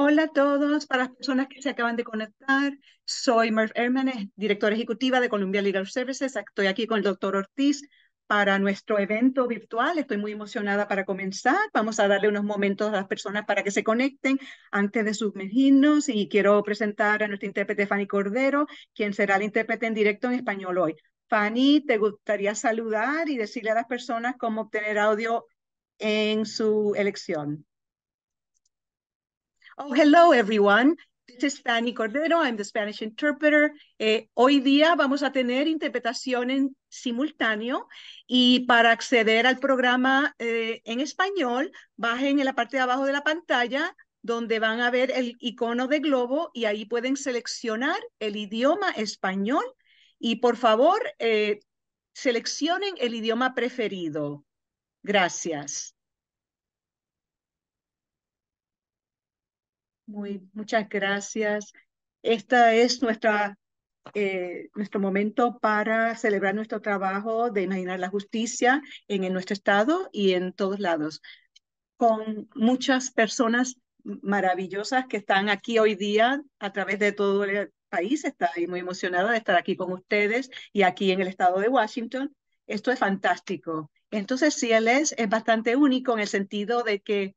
Hola a todos, para las personas que se acaban de conectar, soy Merv Hermanes, directora ejecutiva de Columbia Legal Services. Estoy aquí con el doctor Ortiz para nuestro evento virtual. Estoy muy emocionada para comenzar. Vamos a darle unos momentos a las personas para que se conecten antes de sumergirnos y quiero presentar a nuestra intérprete Fanny Cordero, quien será la intérprete en directo en español hoy. Fanny, ¿te gustaría saludar y decirle a las personas cómo obtener audio en su elección? Oh, hello everyone. This is Fanny Cordero. I'm the Spanish interpreter. Eh, hoy día vamos a tener interpretación en simultáneo y para acceder al programa eh, en español, bajen en la parte de abajo de la pantalla donde van a ver el icono de globo y ahí pueden seleccionar el idioma español y por favor eh, seleccionen el idioma preferido. Gracias. Muy, muchas gracias. Esta es nuestra, eh, nuestro momento para celebrar nuestro trabajo de imaginar la justicia en, en nuestro estado y en todos lados, con muchas personas maravillosas que están aquí hoy día a través de todo el país. Estoy muy emocionada de estar aquí con ustedes y aquí en el estado de Washington. Esto es fantástico. Entonces, CLS es bastante único en el sentido de que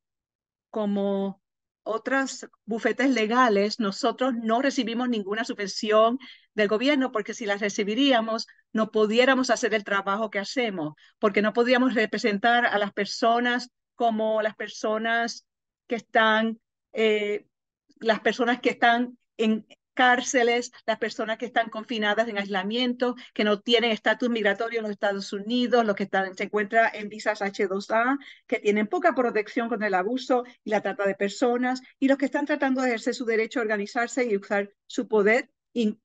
como otras bufetes legales, nosotros no recibimos ninguna subvención del gobierno porque si las recibiríamos no pudiéramos hacer el trabajo que hacemos, porque no podíamos representar a las personas como las personas que están, eh, las personas que están en, cárceles, las personas que están confinadas en aislamiento, que no tienen estatus migratorio en los Estados Unidos, los que están, se encuentran en visas H2A, que tienen poca protección contra el abuso y la trata de personas, y los que están tratando de ejercer su derecho a organizarse y usar su poder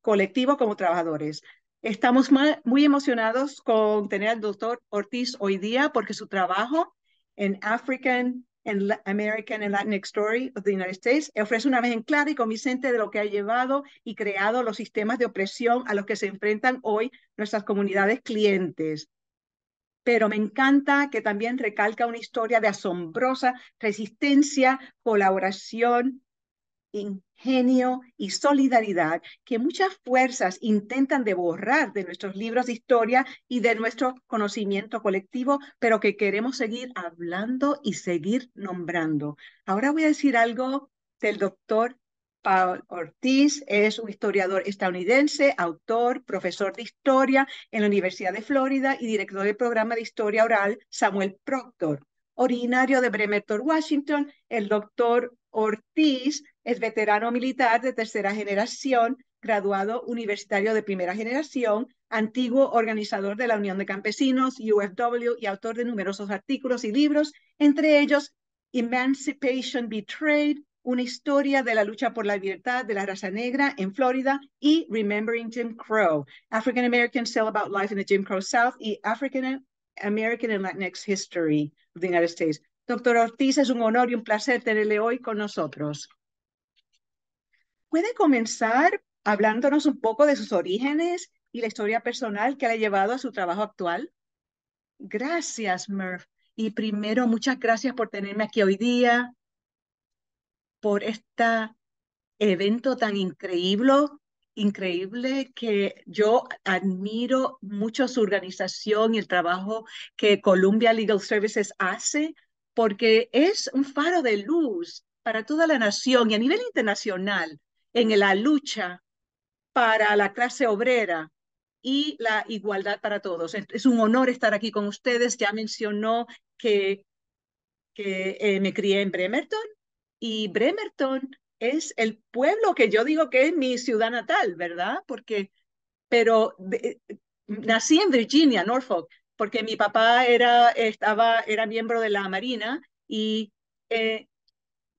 colectivo como trabajadores. Estamos muy emocionados con tener al doctor Ortiz hoy día porque su trabajo en African en American and Latinx Story of the United States, ofrece una vez en clara y convincente de lo que ha llevado y creado los sistemas de opresión a los que se enfrentan hoy nuestras comunidades clientes. Pero me encanta que también recalca una historia de asombrosa resistencia, colaboración, genio y solidaridad que muchas fuerzas intentan de borrar de nuestros libros de historia y de nuestro conocimiento colectivo, pero que queremos seguir hablando y seguir nombrando. Ahora voy a decir algo del doctor Paul Ortiz es un historiador estadounidense, autor, profesor de historia en la Universidad de Florida y director del programa de historia oral Samuel Proctor. Originario de Bremerton, Washington, el doctor Ortiz es veterano militar de tercera generación, graduado universitario de primera generación, antiguo organizador de la Unión de Campesinos, UFW, y autor de numerosos artículos y libros, entre ellos Emancipation Betrayed, una historia de la lucha por la libertad de la raza negra en Florida, y Remembering Jim Crow, African American Cell About Life in the Jim Crow South y African American and Latinx History of the United States. Doctor Ortiz, es un honor y un placer tenerle hoy con nosotros. ¿Puede comenzar hablándonos un poco de sus orígenes y la historia personal que le ha llevado a su trabajo actual? Gracias, Murph. Y primero, muchas gracias por tenerme aquí hoy día, por este evento tan increíble, increíble que yo admiro mucho su organización y el trabajo que Columbia Legal Services hace, porque es un faro de luz para toda la nación y a nivel internacional en la lucha para la clase obrera y la igualdad para todos. Es un honor estar aquí con ustedes. Ya mencionó que, que eh, me crié en Bremerton y Bremerton es el pueblo que yo digo que es mi ciudad natal, ¿verdad? Porque, pero nací en Virginia, Norfolk, porque mi papá era, estaba, era miembro de la Marina y eh,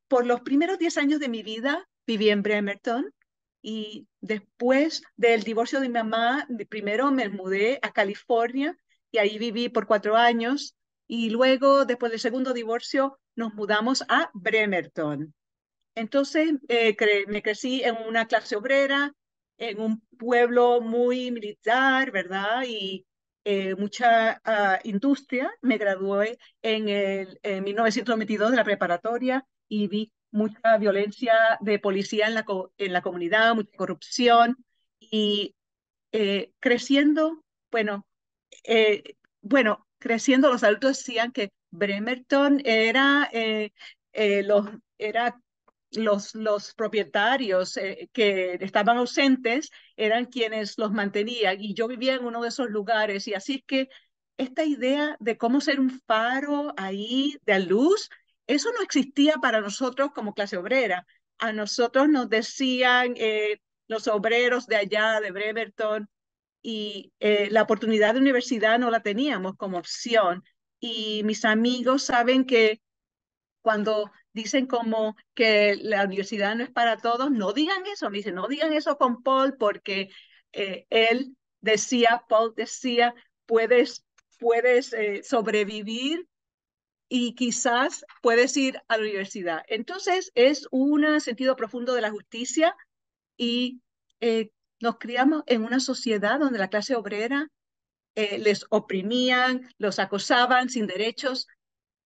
por los primeros 10 años de mi vida viví en Bremerton y después del divorcio de mi mamá, primero me mudé a California y ahí viví por cuatro años y luego, después del segundo divorcio, nos mudamos a Bremerton. Entonces, eh, me crecí en una clase obrera, en un pueblo muy militar, ¿verdad? Y eh, mucha ah, industria. Me gradué en, el, en de la preparatoria y vi mucha violencia de policía en la, en la comunidad, mucha corrupción y eh, creciendo, bueno, eh, bueno, creciendo los adultos decían que Bremerton era, eh, los, era los, los propietarios que estaban ausentes, eran quienes los mantenían y yo vivía en uno de esos lugares y así es que esta idea de cómo ser un faro ahí de luz eso no existía para nosotros como clase obrera. A nosotros nos decían eh, los obreros de allá, de Bremerton, y eh, la oportunidad de universidad no la teníamos como opción. Y mis amigos saben que cuando dicen como que la universidad no es para todos, no digan eso, me dicen, no digan eso con Paul porque eh, él decía, Paul decía, puedes, puedes sobrevivir y quizás puedes ir a la universidad. Entonces es un sentido profundo de la justicia y eh, nos criamos en una sociedad donde la clase obrera eh, les oprimían, los acosaban sin derechos,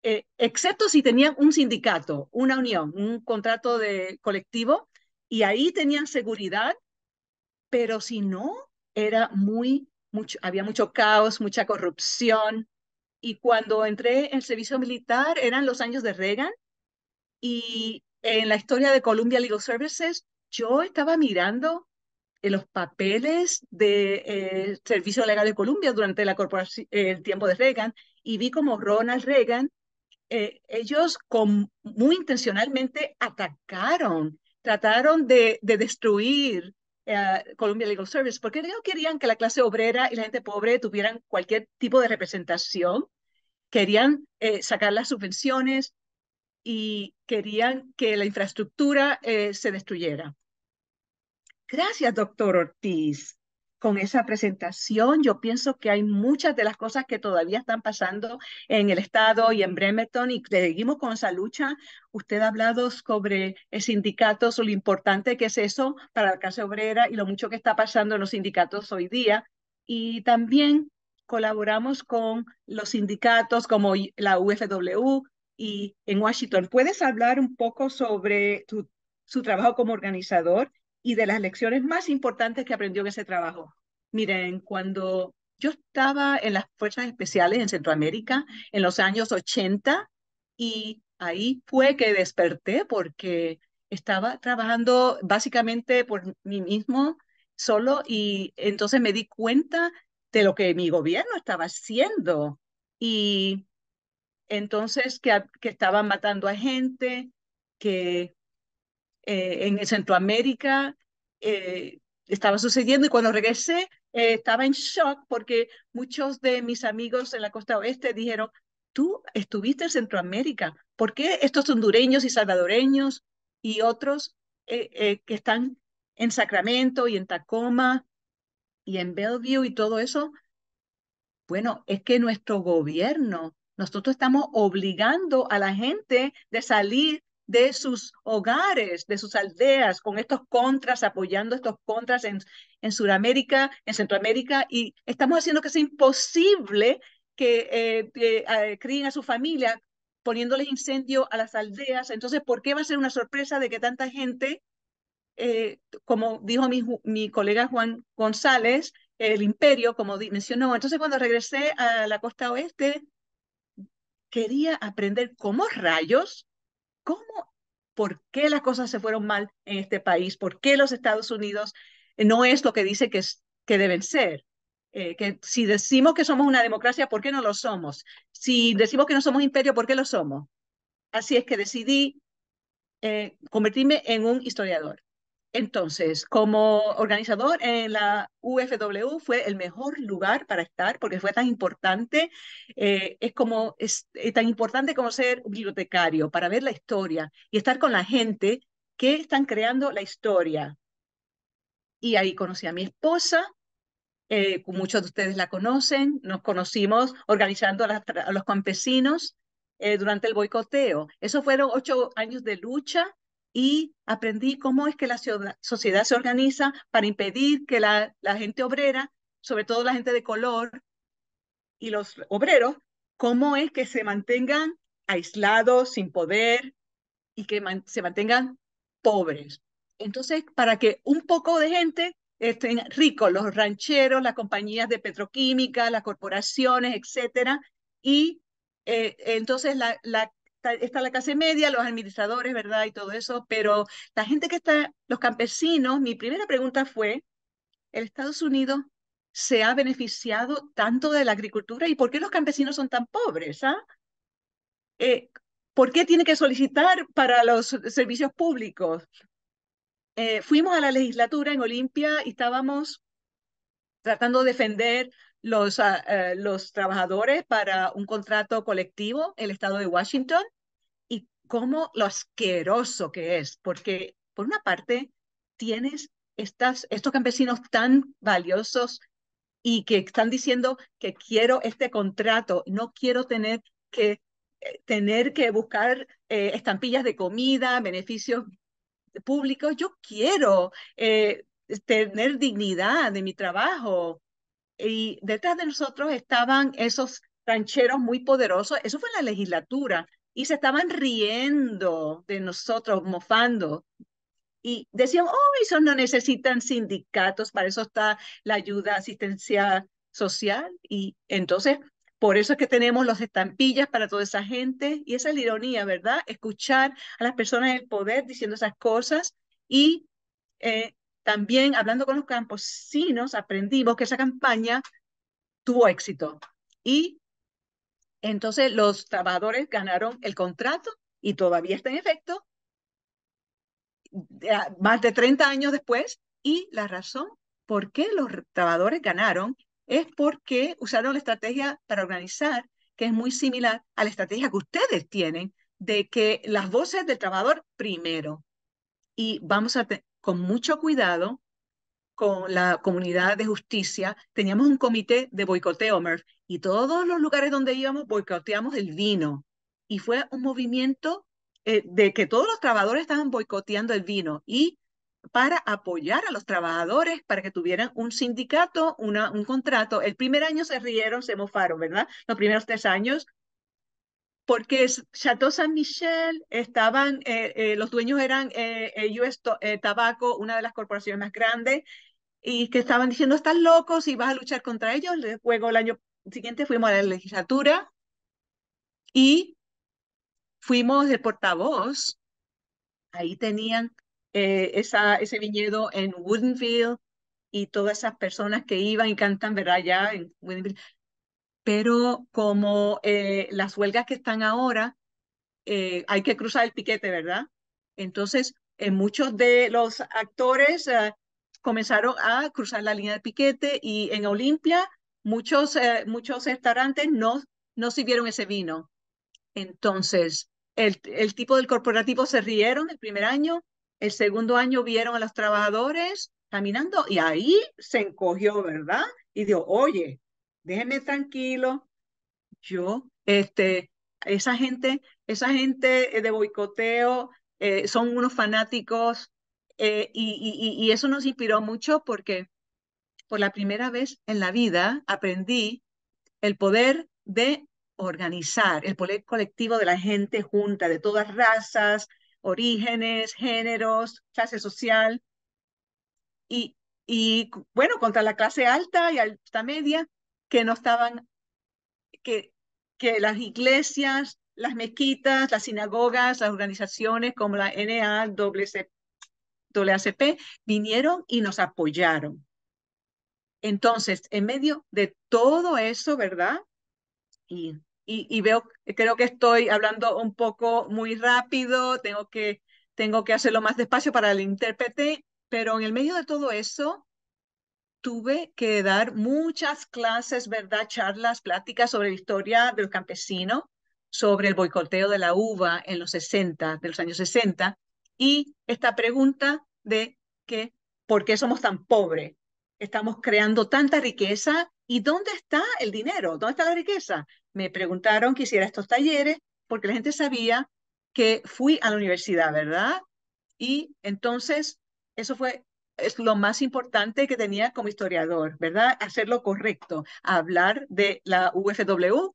eh, excepto si tenían un sindicato, una unión, un contrato de colectivo, y ahí tenían seguridad, pero si no, era muy, había mucho caos, mucha corrupción, y cuando entré en servicio militar eran los años de Reagan y en la historia de Columbia Legal Services yo estaba mirando los papeles del de, eh, Servicio Legal de Columbia durante la el tiempo de Reagan y vi como Ronald Reagan, eh, ellos con, muy intencionalmente atacaron, trataron de, de destruir eh, Columbia Legal Service, porque ellos querían que la clase obrera y la gente pobre tuvieran cualquier tipo de representación, querían eh, sacar las subvenciones y querían que la infraestructura eh, se destruyera. Gracias, doctor Ortiz con esa presentación. Yo pienso que hay muchas de las cosas que todavía están pasando en el estado y en Bremerton y seguimos con esa lucha. Usted ha hablado sobre sindicatos, lo importante que es eso para la clase obrera y lo mucho que está pasando en los sindicatos hoy día. Y también colaboramos con los sindicatos como la UFW y en Washington. ¿Puedes hablar un poco sobre su trabajo como organizador y de las lecciones más importantes que aprendió en ese trabajo. Miren, cuando yo estaba en las Fuerzas Especiales en Centroamérica en los años 80 y ahí fue que desperté porque estaba trabajando básicamente por mí mismo solo y entonces me di cuenta de lo que mi gobierno estaba haciendo y entonces que, que estaban matando a gente, que eh, en Centroamérica eh, estaba sucediendo y cuando regresé eh, estaba en shock porque muchos de mis amigos en la costa oeste dijeron, tú estuviste en Centroamérica, ¿por qué estos hondureños y salvadoreños y otros que están en Sacramento y en Tacoma y en Bellevue y todo eso? Bueno, es que nuestro gobierno, nosotros estamos obligando a la gente de salir de sus hogares, de sus aldeas, con estos contras, apoyando estos contras en, en Sudamérica, en Centroamérica, y estamos haciendo que sea imposible que, eh, ah, críen a su familia poniéndoles incendio a las aldeas. Entonces, ¿por qué va a ser una sorpresa de que tanta gente, eh, como dijo mi, mi colega Juan González, el imperio, como mencionó. Entonces, cuando regresé a la costa oeste, quería aprender cómo rayos cómo, por qué las cosas se fueron mal en este país, por qué los Estados Unidos no es lo que dice que, es, que deben ser. Eh, que si decimos que somos una democracia, ¿por qué no lo somos? Si decimos que no somos imperio, ¿por qué lo somos? Así es que decidí eh, convertirme en un historiador. Entonces, como organizador en la UFW fue el mejor lugar para estar porque fue tan importante, eh, es como es, eh, tan importante como ser bibliotecario para ver la historia y estar con la gente que están creando la historia. Y ahí conocí a mi esposa, eh, muchos de ustedes la conocen, nos conocimos organizando a, los campesinos durante el boicoteo. Esos fueron ocho años de lucha y aprendí cómo es que la sociedad se organiza para impedir que la, gente obrera, sobre todo la gente de color y los obreros, cómo es que se mantengan aislados, sin poder y que se mantengan pobres. Entonces, para que un poco de gente estén ricos, los rancheros, las compañías de petroquímica, las corporaciones, etcétera, y eh, entonces la está, la clase media, los administradores, ¿verdad? Y todo eso, pero la gente que está, los campesinos, mi primera pregunta fue, ¿el Estados Unidos se ha beneficiado tanto de la agricultura y por qué los campesinos son tan pobres? ¿ah? Eh, ¿Por qué tiene que solicitar para los servicios públicos? Eh, fuimos a la legislatura en Olimpia y estábamos tratando de defender los, ah, eh, los trabajadores para un contrato colectivo, el estado de Washington, y cómo lo asqueroso que es, porque por una parte tienes estas, estos campesinos tan valiosos y que están diciendo que quiero este contrato, no quiero tener que, eh, tener que buscar eh, estampillas de comida, beneficios públicos, yo quiero tener dignidad de mi trabajo, y detrás de nosotros estaban esos rancheros muy poderosos, eso fue en la legislatura, y se estaban riendo de nosotros, mofando. Y decían, oh, esos no necesitan sindicatos, para eso está la ayuda asistencia social. Y entonces, por eso es que tenemos los estampillas para toda esa gente. Y esa es la ironía, ¿verdad? Escuchar a las personas el poder diciendo esas cosas y eh, también hablando con los campesinos, aprendimos que esa campaña tuvo éxito y entonces los trabajadores ganaron el contrato y todavía está en efecto más de 30 años después y la razón por qué los trabajadores ganaron es porque usaron la estrategia para organizar que es muy similar a la estrategia que ustedes tienen de que las voces del trabajador primero. Y vamos a con mucho cuidado con la comunidad de justicia, teníamos un comité de boicoteo, y todos los lugares donde íbamos boicoteamos el vino. Y fue un movimiento eh, de que todos los trabajadores estaban boicoteando el vino y para apoyar a los trabajadores, para que tuvieran un sindicato, una, un contrato. El primer año se rieron, se mofaron, ¿verdad? Los primeros tres años porque Chateau Saint Michel estaban, eh, eh, los dueños eran US eh, Tabaco, una de las corporaciones más grandes, y que estaban diciendo, estás locos y vas a luchar contra ellos. Luego el año siguiente fuimos a la legislatura y fuimos de portavoz. Ahí tenían esa, ese viñedo en Woodinville, y todas esas personas que iban y cantan, ¿verdad? Ya en pero como eh, las huelgas que están ahora, eh, hay que cruzar el piquete, ¿verdad? Entonces, eh, muchos de los actores comenzaron a cruzar la línea de piquete y en Olimpia muchos, muchos restaurantes no, no sirvieron ese vino. Entonces, el, el tipo del corporativo se rieron el primer año, el segundo año vieron a los trabajadores caminando y ahí se encogió, ¿verdad? Y dijo, oye, déjenme tranquilo, yo, este, esa gente, esa gente eh, de boicoteo eh, son unos fanáticos eh, y, y, y, eso nos inspiró mucho porque por la primera vez en la vida aprendí el poder de organizar, el poder colectivo de la gente junta, de todas razas, orígenes, géneros, clase social. Y, y bueno, contra la clase alta y alta media, que no estaban, que, que las iglesias, las mezquitas, las sinagogas, las organizaciones como la NAACP vinieron y nos apoyaron. Entonces, en medio de todo eso, ¿verdad? Y, y, y, veo, creo que estoy hablando un poco muy rápido, tengo que, tengo que hacerlo más despacio para el intérprete, pero en el medio de todo eso, tuve que dar muchas clases, ¿verdad? Charlas, pláticas sobre la historia del campesino, sobre el boicoteo de la uva en los 60, de los años 60, y esta pregunta de que, ¿por qué somos tan pobres? Estamos creando tanta riqueza y ¿dónde está el dinero? ¿Dónde está la riqueza? Me preguntaron que hiciera estos talleres porque la gente sabía que fui a la universidad, ¿verdad? Y entonces, eso fue es lo más importante que tenía como historiador, ¿verdad? Hacer lo correcto, hablar de la UFW,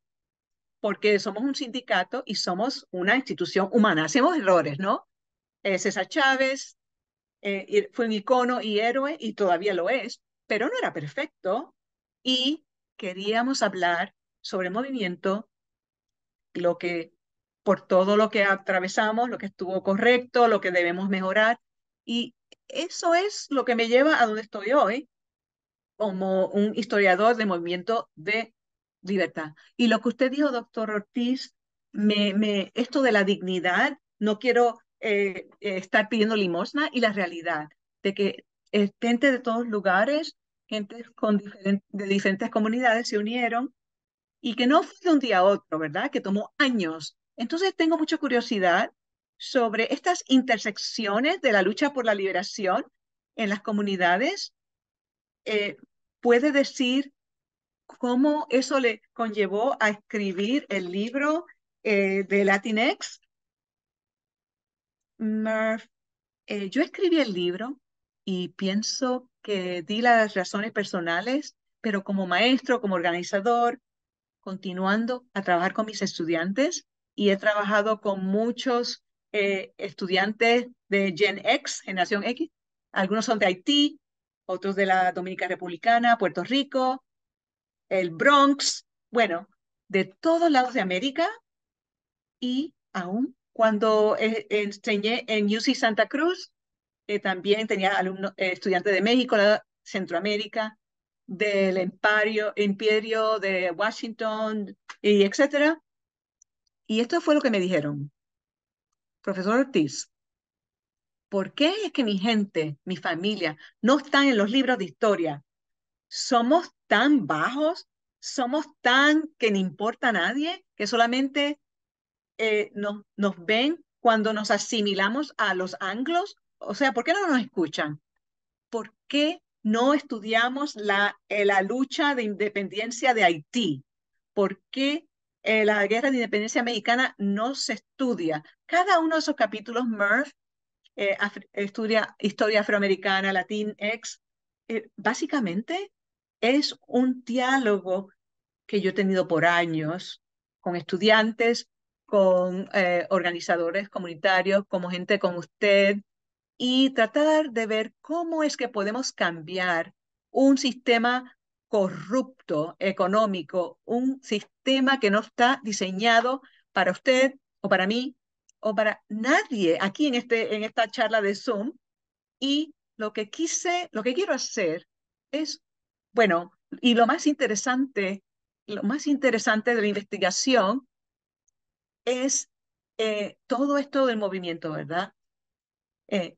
porque somos un sindicato y somos una institución humana. Hacemos errores, ¿no? Eh, César Chávez eh, fue un icono y héroe y todavía lo es, pero no era perfecto y queríamos hablar sobre el movimiento, lo que por todo lo que atravesamos, lo que estuvo correcto, lo que debemos mejorar y eso es lo que me lleva a donde estoy hoy como un historiador de movimiento de libertad. Y lo que usted dijo, doctor Ortiz, me, esto de la dignidad, no quiero eh, estar pidiendo limosna y la realidad de que gente de todos lugares, gente con de diferentes comunidades se unieron y que no fue de un día a otro, ¿verdad? Que tomó años. Entonces tengo mucha curiosidad sobre estas intersecciones de la lucha por la liberación en las comunidades, eh, puede decir cómo eso le conllevó a escribir el libro eh, de Latinx? Murph, eh, yo escribí el libro y pienso que di las razones personales, pero como maestro, como organizador, continuando a trabajar con mis estudiantes y he trabajado con muchos eh, estudiantes de Gen X, generación X. Algunos son de Haití, otros de la Dominica Republicana, Puerto Rico, el Bronx, bueno, de todos lados de América y aún cuando eh, enseñé en UC Santa Cruz, eh, también tenía estudiantes de México, Centroamérica, del Imperio de Washington, y etcétera. Y esto fue lo que me dijeron profesor Ortiz, ¿por qué es que mi gente, mi familia, no están en los libros de historia? Somos tan bajos, somos tan que no importa a nadie, que solamente eh, nos ven cuando nos asimilamos a los anglos. O sea, ¿por qué no nos escuchan? ¿Por qué no estudiamos la, eh, la lucha de independencia de Haití? ¿Por qué eh, la guerra de independencia americana no se estudia. Cada uno de esos capítulos, Murph, eh, estudia historia afroamericana, latín, eh, básicamente es un diálogo que yo he tenido por años con estudiantes, con eh, organizadores comunitarios, como gente con usted, y tratar de ver cómo es que podemos cambiar un sistema corrupto económico, un sistema que no está diseñado para usted o para mí o para nadie aquí en, este, en esta charla de Zoom. Y lo que quise, lo que quiero hacer es, bueno, y lo más interesante, lo más interesante de la investigación es eh, todo esto del movimiento, ¿verdad? Eh,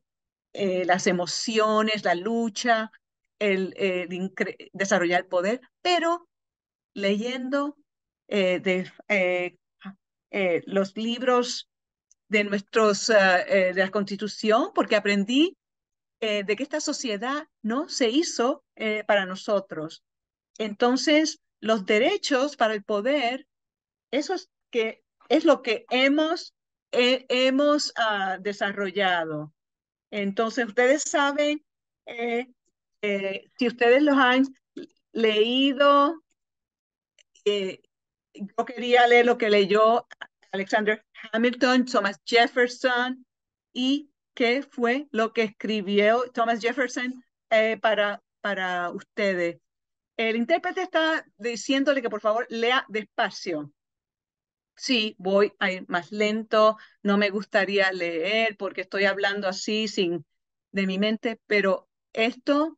eh, las emociones, la lucha, el, eh, desarrollar el poder, pero leyendo eh, eh, ah, los libros de, nuestros, ah, de la Constitución, porque aprendí de que esta sociedad no se hizo para nosotros. Entonces, los derechos para el poder, eso es, que, es lo que hemos, hemos ah, desarrollado. Entonces, ustedes saben eh, si ustedes los han leído, eh, yo quería leer lo que leyó Alexander Hamilton, Thomas Jefferson y qué fue lo que escribió Thomas Jefferson eh, para, para ustedes. El intérprete está diciéndole que por favor lea despacio. Sí, voy a ir más lento, no me gustaría leer porque estoy hablando así sin de mi mente, pero esto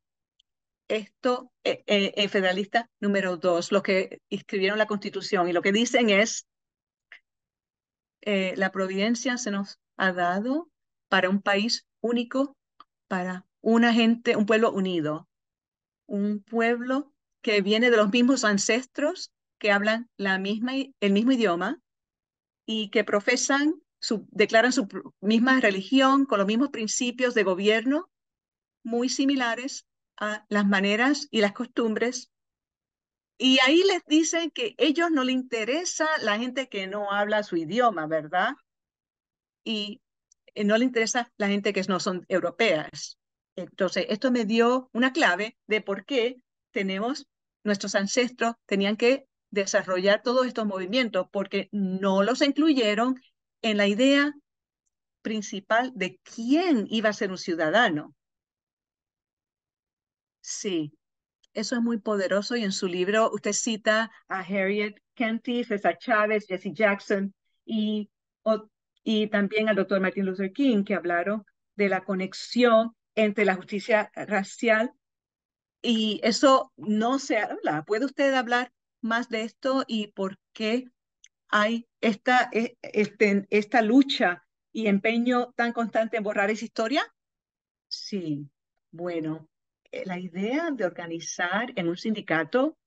esto eh, eh federalista número dos, los que escribieron la Constitución, y lo que dicen es, eh, la providencia se nos ha dado para un país único, para una gente, un pueblo unido, un pueblo que viene de los mismos ancestros, que hablan la misma, el mismo idioma y que profesan, su, declaran su misma religión con los mismos principios de gobierno muy similares las maneras y las costumbres. Y ahí les dicen que ellos no le interesa la gente que no habla su idioma, ¿verdad? Y eh, no le interesa la gente que no son europeas. Entonces, esto me dio una clave de por qué tenemos, nuestros ancestros tenían que desarrollar todos estos movimientos, porque no los incluyeron en la idea principal de quién iba a ser un ciudadano. Sí, eso es muy poderoso y en su libro usted cita a Harriet Kenty, César Chávez, Jesse Jackson y, y también al doctor Martin Luther King, que hablaron de la conexión entre la justicia racial y eso no se habla. ¿Puede usted hablar más de esto y por qué hay esta, e-, este, esta lucha y empeño tan constante en borrar esa historia? Sí, bueno, eh, la idea de organizar en un sindicato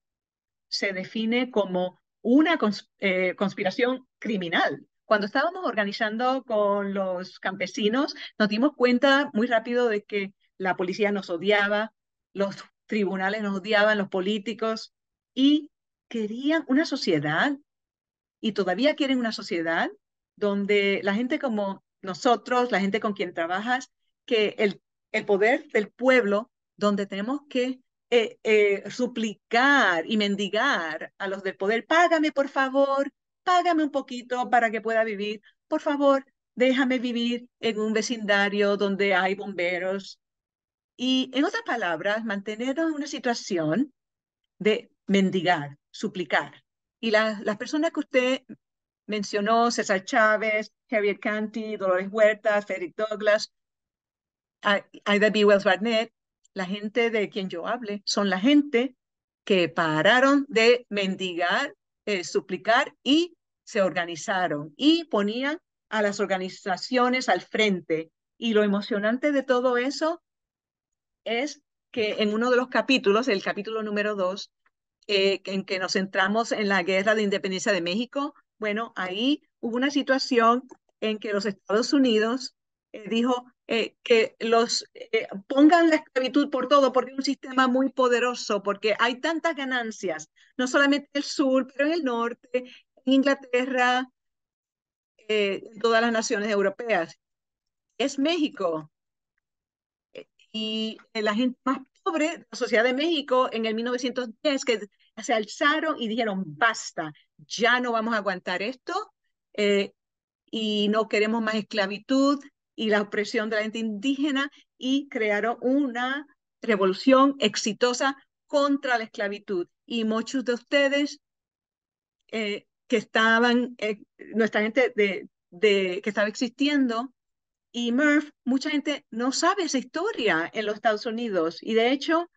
se define como una eh, conspiración criminal. Cuando estábamos organizando con los campesinos, nos dimos cuenta muy rápido de que la policía nos odiaba, los tribunales nos odiaban, los políticos, y querían una sociedad, y todavía quieren una sociedad donde la gente como nosotros, la gente con quien trabajas, que el poder del pueblo donde tenemos que eh, eh, suplicar y mendigar a los del poder, págame por favor, págame un poquito para que pueda vivir, por favor, déjame vivir en un vecindario donde hay bomberos. Y en otras palabras, mantener una situación de mendigar, suplicar. Y la, las personas que usted mencionó, César Chávez, Harriet Canty, Dolores Huerta, Frederick Douglass, Ida B. Wells Barnett, la gente de quien yo hable, son la gente que pararon de mendigar, eh, suplicar y se organizaron y ponían a las organizaciones al frente. Y lo emocionante de todo eso es que en uno de los capítulos, el capítulo número dos, eh, en que nos centramos en la guerra de independencia de México, bueno, ahí hubo una situación en que los Estados Unidos eh, dijo, eh, que los eh, pongan la esclavitud por todo, porque es un sistema muy poderoso, porque hay tantas ganancias, no solamente en el sur, pero en el norte, en Inglaterra, eh, en todas las naciones europeas. Es México. Y la gente más pobre, la sociedad de México, en el 1910, que se alzaron y dijeron, basta, ya no vamos a aguantar esto y no queremos más esclavitud, y la opresión de la gente indígena y crearon una revolución exitosa contra la esclavitud. Y muchos de ustedes eh, que estaban, eh, nuestra gente de, de, que estaba existiendo, y Murph, mucha gente no sabe esa historia en los Estados Unidos. Y de hecho,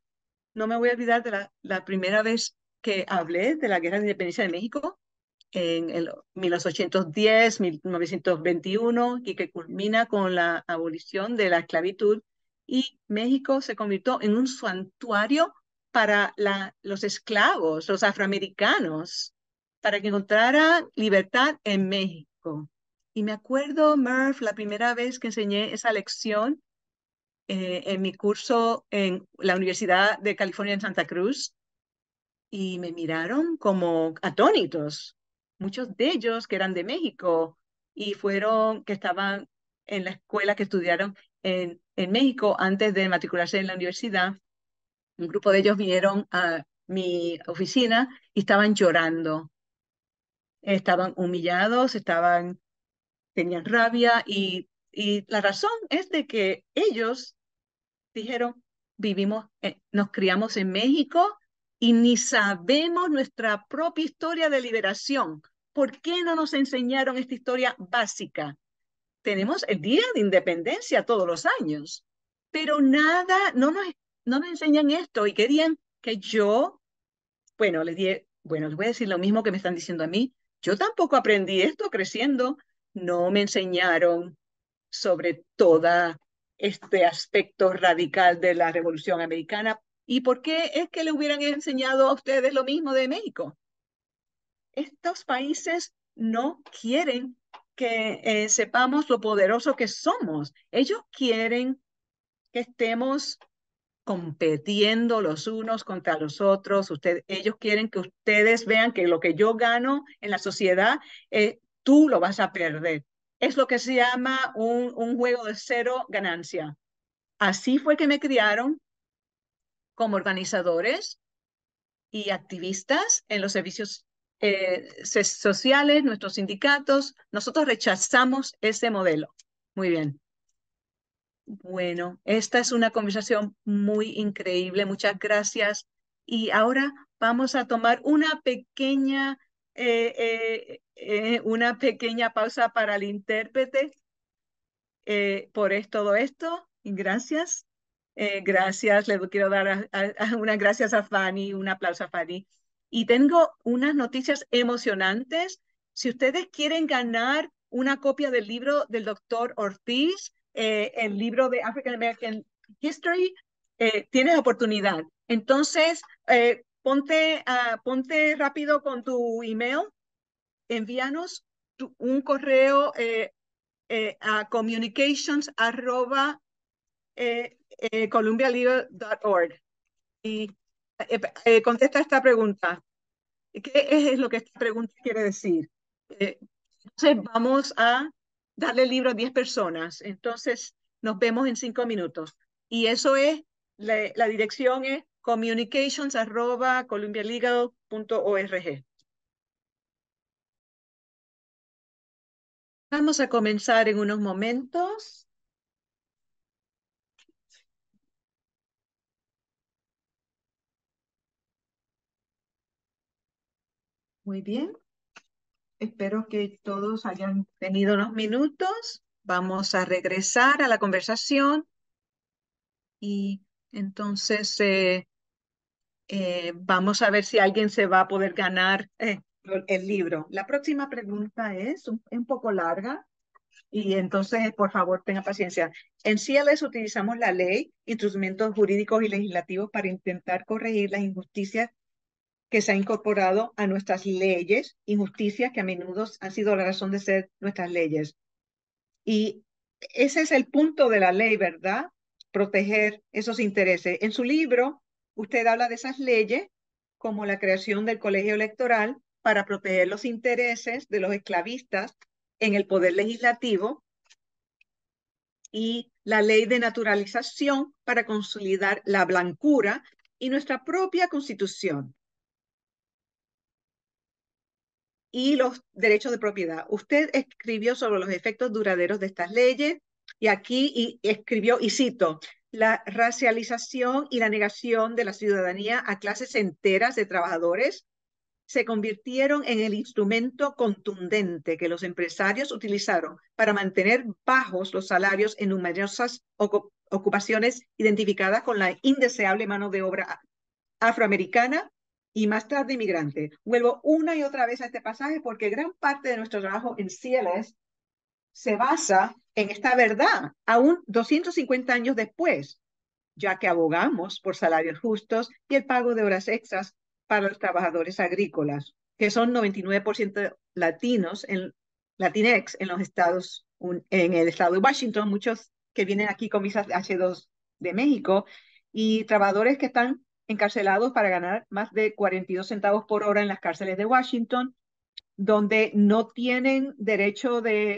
no me voy a olvidar de la, la primera vez que hablé de la Guerra de Independencia de México, en el 1810, 1921 y que culmina con la abolición de la esclavitud y México se convirtió en un santuario para la, los esclavos, los afroamericanos, para que encontraran libertad en México. Y me acuerdo, Murph, la primera vez que enseñé esa lección eh, en mi curso en la Universidad de California en Santa Cruz, y me miraron como atónitos, muchos de ellos que eran de México y fueron, que estaban en la escuela que estudiaron en, México antes de matricularse en la universidad. Un grupo de ellos vinieron a mi oficina y estaban llorando. Estaban humillados, estaban, tenían rabia y, la razón es de que ellos dijeron, vivimos, eh, nos criamos en México, y ni sabemos nuestra propia historia de liberación. ¿Por qué no nos enseñaron esta historia básica? Tenemos el Día de Independencia todos los años, pero nada, no nos, no nos enseñan esto y querían que yo, bueno, les di, bueno, les voy a decir lo mismo que me están diciendo a mí. Yo tampoco aprendí esto creciendo, no me enseñaron sobre todo este aspecto radical de la Revolución Americana ¿Y por qué es que le hubieran enseñado a ustedes lo mismo de México? Estos países no quieren que eh, sepamos lo poderoso que somos. Ellos quieren que estemos compitiendo los unos contra los otros. Usted, ellos quieren que ustedes vean que lo que yo gano en la sociedad, eh, tú lo vas a perder. Es lo que se llama un, un juego de cero ganancia. Así fue que me criaron como organizadores y activistas en los servicios eh, sociales, nuestros sindicatos. Nosotros rechazamos ese modelo. Muy bien. Bueno, esta es una conversación muy increíble. Muchas gracias. Y ahora vamos a tomar una pequeña, eh, eh, una pequeña pausa para el intérprete por todo esto. Gracias. Eh, gracias, le quiero dar a, unas gracias a Fanny, un aplauso a Fanny. Y tengo unas noticias emocionantes. Si ustedes quieren ganar una copia del libro del doctor Ortiz, eh, el libro de African American History, eh, tienes oportunidad. Entonces, ponte, ah, ponte rápido con tu email, envíanos un correo a communications arroba, eh, columbialegal.org y eh, eh, contesta esta pregunta. ¿Qué es lo que esta pregunta quiere decir? Eh, entonces vamos a darle el libro a 10 personas. Entonces nos vemos en 5 minutos. Y eso es, la, dirección es communications Vamos a comenzar en unos momentos. Muy bien. Espero que todos hayan tenido unos minutos. Vamos a regresar a la conversación. Y entonces eh, eh, vamos a ver si alguien se va a poder ganar eh, el libro. La próxima pregunta es un, poco larga, y entonces, por favor, tenga paciencia. En CLS utilizamos la ley, instrumentos jurídicos y legislativos para intentar corregir las injusticias que se ha incorporado a nuestras leyes, injusticias que a menudo han sido la razón de ser nuestras leyes. Y ese es el punto de la ley, ¿verdad? Proteger esos intereses. En su libro, usted habla de esas leyes como la creación del colegio electoral para proteger los intereses de los esclavistas en el poder legislativo y la ley de naturalización para consolidar la blancura y nuestra propia constitución. y los derechos de propiedad. Usted escribió sobre los efectos duraderos de estas leyes y aquí y escribió, y cito, la racialización y la negación de la ciudadanía a clases enteras de trabajadores se convirtieron en el instrumento contundente que los empresarios utilizaron para mantener bajos los salarios en numerosas ocupaciones identificadas con la indeseable mano de obra afroamericana y más tarde inmigrante. Vuelvo una y otra vez a este pasaje porque gran parte de nuestro trabajo en Cieles se basa en esta verdad, aún 250 años después, ya que abogamos por salarios justos y el pago de horas extras para los trabajadores agrícolas, que son 99% latinos en Latinex en los Estados en el estado de Washington, muchos que vienen aquí con visas H2 de México y trabajadores que están encarcelados para ganar más de 42 centavos por hora en las cárceles de Washington, donde no tienen derecho de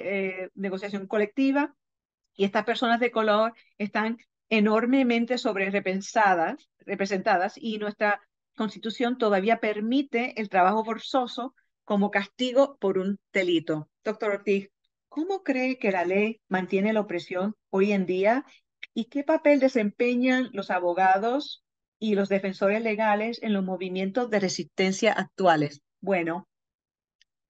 eh, negociación colectiva y estas personas de color están enormemente sobre representadas y nuestra constitución todavía permite el trabajo forzoso como castigo por un delito. Doctor Ortiz, ¿cómo cree que la ley mantiene la opresión hoy en día y qué papel desempeñan los abogados y los defensores legales en los movimientos de resistencia actuales. Bueno,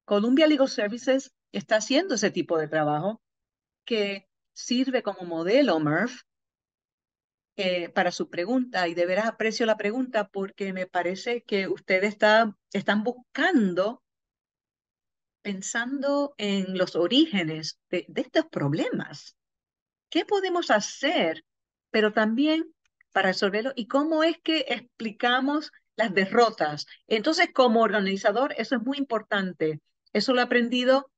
Columbia Legal Services está haciendo ese tipo de trabajo que sirve como modelo, Murph, eh, para su pregunta y de veras aprecio la pregunta porque me parece que ustedes está, están buscando, pensando en los orígenes de estos problemas. ¿Qué podemos hacer? Pero también para resolverlo y cómo es que explicamos las derrotas. Entonces, como organizador, eso es muy importante. Eso lo he aprendido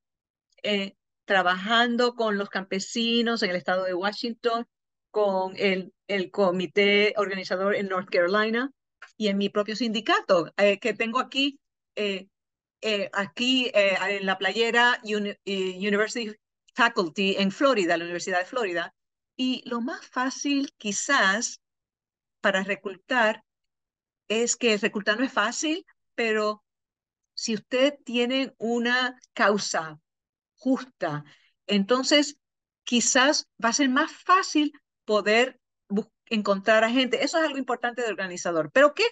eh, trabajando con los campesinos en el estado de Washington, con el, el comité organizador en North Carolina y en mi propio sindicato eh, que tengo aquí, eh, aquí en la playera University Faculty en Florida, la Universidad de Florida. Y lo más fácil quizás para reclutar es que reclutar no es fácil, pero si usted tiene una causa justa, entonces quizás va a ser más fácil poder encontrar a gente. Eso es algo importante de organizador. Pero ¿qué,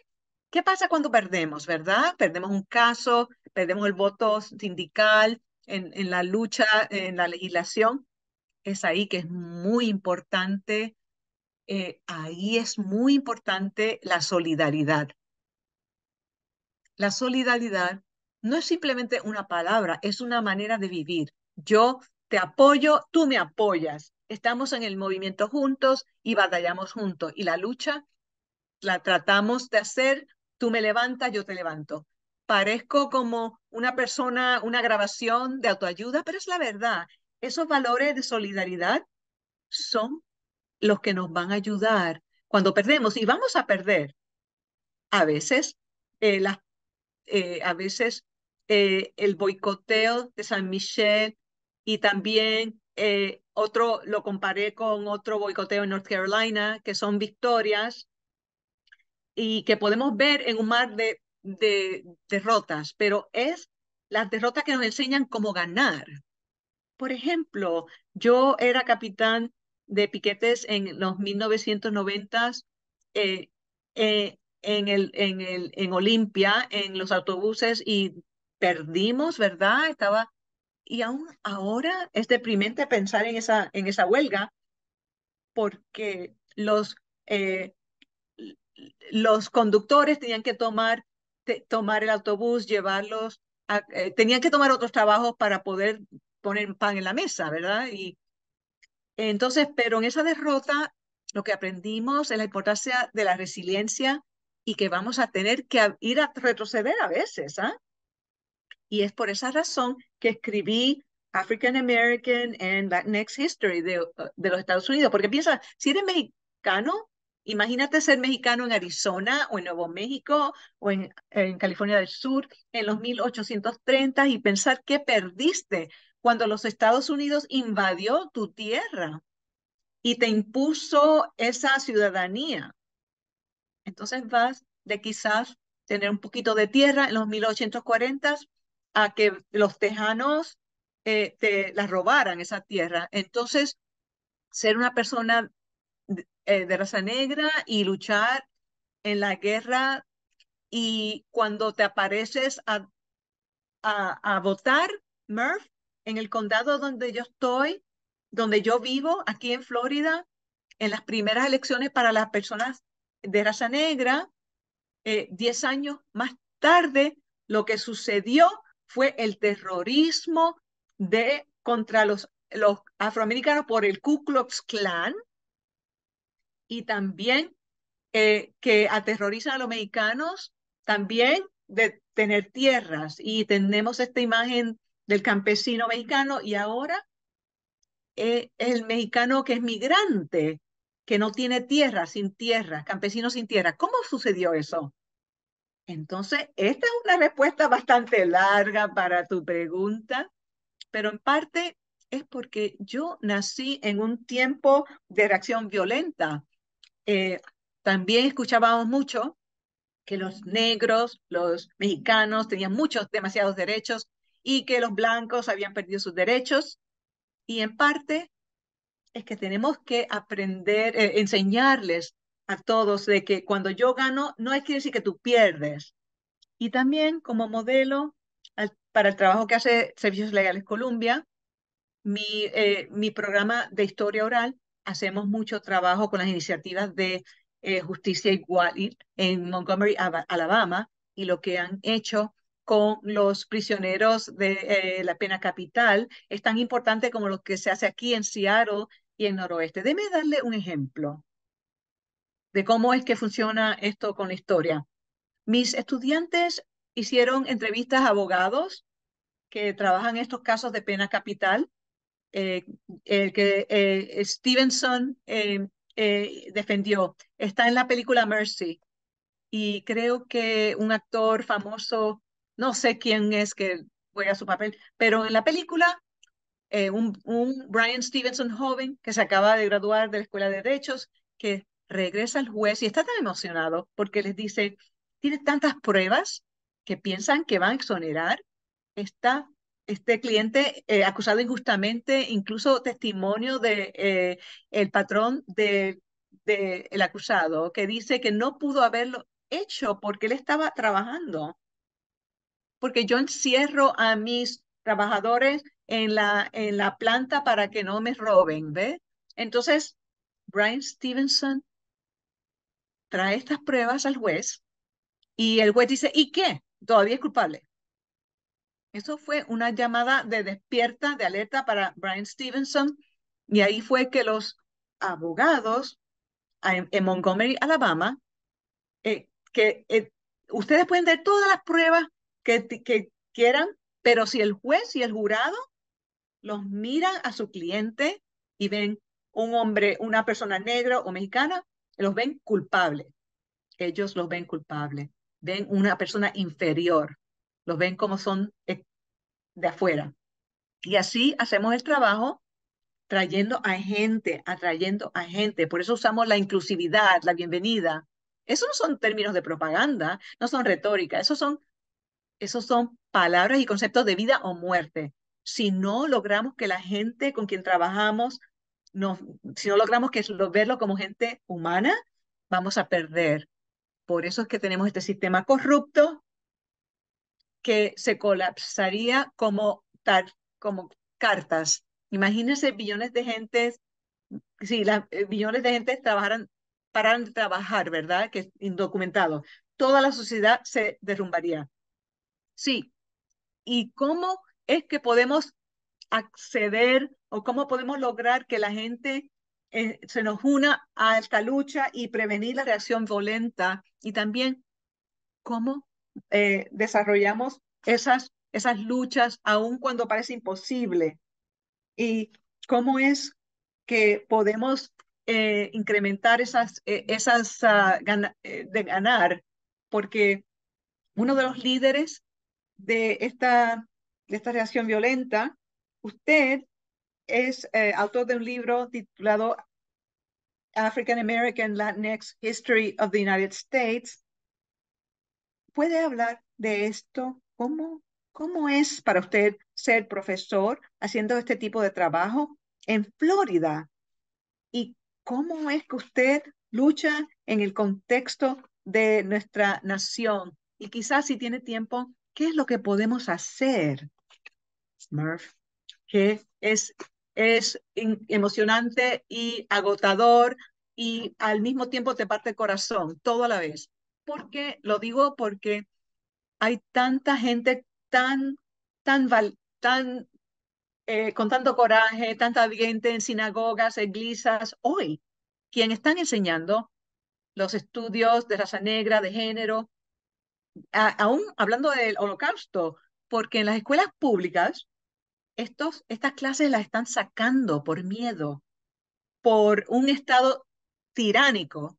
¿qué pasa cuando perdemos, verdad? Perdemos un caso, perdemos el voto sindical en, en la lucha, en la legislación. Es ahí que es muy importante eh, ahí es muy importante la solidaridad. La solidaridad no es simplemente una palabra, es una manera de vivir. Yo te apoyo, tú me apoyas. Estamos en el movimiento juntos y batallamos juntos. Y la lucha la tratamos de hacer, tú me levantas, yo te levanto. Parezco como una persona, una grabación de autoayuda, pero es la verdad. Esos valores de solidaridad son los que nos van a ayudar cuando perdemos, y vamos a perder. A veces, eh, eh, a veces eh, el boicoteo de San Michel y también otro, lo comparé con otro boicoteo en North Carolina, que son victorias y que podemos ver en un mar de, de derrotas, pero es las derrotas que nos enseñan cómo ganar. Por ejemplo, yo era capitán de piquetes en los 1990s eh, eh, en, el, en, el, en Olimpia, en los autobuses y perdimos, ¿verdad? Estaba... Y aún ahora es deprimente pensar en esa, en esa huelga porque los, eh, los conductores tenían que tomar, tomar el autobús, llevarlos, tenían que tomar otros trabajos para poder poner pan en la mesa, ¿verdad? Y, entonces, pero en esa derrota lo que aprendimos es la importancia de la resiliencia y que vamos a tener que ir a retroceder a veces. ¿ah? Y es por esa razón que escribí African American and Next History uh, de, los Estados Unidos, porque piensa, si eres mexicano, imagínate ser mexicano en Arizona o en Nuevo México o en, California del Sur en los 1830 y pensar que perdiste cuando los Estados Unidos invadió tu tierra y te impuso esa ciudadanía. Entonces vas de quizás tener un poquito de tierra en los 1840 a que los tejanos eh, te la robaran esa tierra. Entonces, ser una persona eh, de, raza negra y luchar en la guerra y cuando te apareces a votar, Murph, en el condado donde yo estoy, donde yo vivo, aquí en Florida, en las primeras elecciones para las personas de raza negra, 10 eh, años más tarde, lo que sucedió fue el terrorismo de contra los, los afroamericanos por el Ku Klux Klan y también eh, que aterrorizan a los mexicanos, también de tener tierras. Y tenemos esta imagen del campesino mexicano y ahora eh, el mexicano que es migrante, que no tiene tierra, sin tierra, campesino sin tierra. ¿Cómo sucedió eso? Entonces, esta es una respuesta bastante larga para tu pregunta, pero en parte es porque yo nací en un tiempo de reacción violenta. Eh, también escuchábamos mucho que los negros, los mexicanos tenían muchos, demasiados derechos y que los blancos habían perdido sus derechos. Y en parte es que tenemos que aprender, eh, enseñarles a todos de que cuando yo gano, no es que decir que tú pierdes. Y también como modelo para el trabajo que hace Servicios Legales Colombia, mi, eh, mi programa de historia oral, hacemos mucho trabajo con las iniciativas de eh, justicia igual en Montgomery, Alabama, y lo que han hecho con los prisioneros de eh, la pena capital es tan importante como lo que se hace aquí en Seattle y en Noroeste. Deme darle un ejemplo de cómo es que funciona esto con la historia. Mis estudiantes hicieron entrevistas a abogados que trabajan estos casos de pena capital. Eh, el que eh, Stevenson defendió está en la película Mercy y creo que un actor famoso no sé quién es que juega su papel, pero en la película, eh, un, un Brian Stevenson joven que se acaba de graduar de la Escuela de Derechos, que regresa al juez y está tan emocionado porque les dice, tiene tantas pruebas que piensan que van a exonerar este cliente eh, acusado injustamente, incluso testimonio de eh, el patrón del de, acusado, que dice que no pudo haberlo hecho porque él estaba trabajando porque yo encierro a mis trabajadores en la, en la planta para que no me roben, ¿ve? Entonces, Brian Stevenson trae estas pruebas al juez y el juez dice, ¿y qué? Todavía es culpable. Eso fue una llamada de despierta, de alerta para Brian Stevenson y ahí fue que los abogados en, Montgomery, Alabama, eh, que eh, ustedes pueden ver todas las pruebas que, quieran, pero si el juez y el jurado los miran a su cliente y ven un hombre, una persona negra o mexicana, los ven culpables. Ellos los ven culpables. Ven una persona inferior. Los ven como son eh, de afuera. Y así hacemos el trabajo trayendo a gente, atrayendo a gente. Por eso usamos la inclusividad, la bienvenida. Esos no son términos de propaganda, no son retórica, esos son esos son palabras y conceptos de vida o muerte. Si no logramos que la gente con quien trabajamos, no, si no logramos que lo, verlo como gente humana, vamos a perder. Por eso es que tenemos este sistema corrupto que se colapsaría como, cartas. Imagínense billones de gentes, si las eh, billones de gentes pararan de trabajar, ¿verdad? Que es indocumentado. Toda la sociedad se derrumbaría. Sí. ¿Y cómo es que podemos acceder o cómo podemos lograr que la gente eh, se nos una a esta lucha y prevenir la reacción violenta? Y también, ¿cómo eh, desarrollamos esas, esas luchas aun cuando parece imposible? ¿Y cómo es que podemos eh, incrementar esas, esas ah, de ganar, porque uno de los líderes de esta, de esta reacción violenta, usted es eh, autor de un libro titulado African American Latinx History of the United States. ¿Puede hablar de esto? ¿Cómo, cómo es para usted ser profesor haciendo este tipo de trabajo en Florida? ¿Y cómo es que usted lucha en el contexto de nuestra nación? Y quizás si tiene tiempo, ¿Qué es lo que podemos hacer, Murph? Que es, es emocionante y agotador y al mismo tiempo te parte el corazón, todo a la vez. ¿Por Lo digo porque hay tanta gente tan, tan, tan, eh, con tanto coraje, tanta gente en sinagogas, iglesias, hoy, quien están enseñando los estudios de raza negra, de género, aún hablando del holocausto, porque en las escuelas públicas estos, estas clases las están sacando por miedo, por un estado tiránico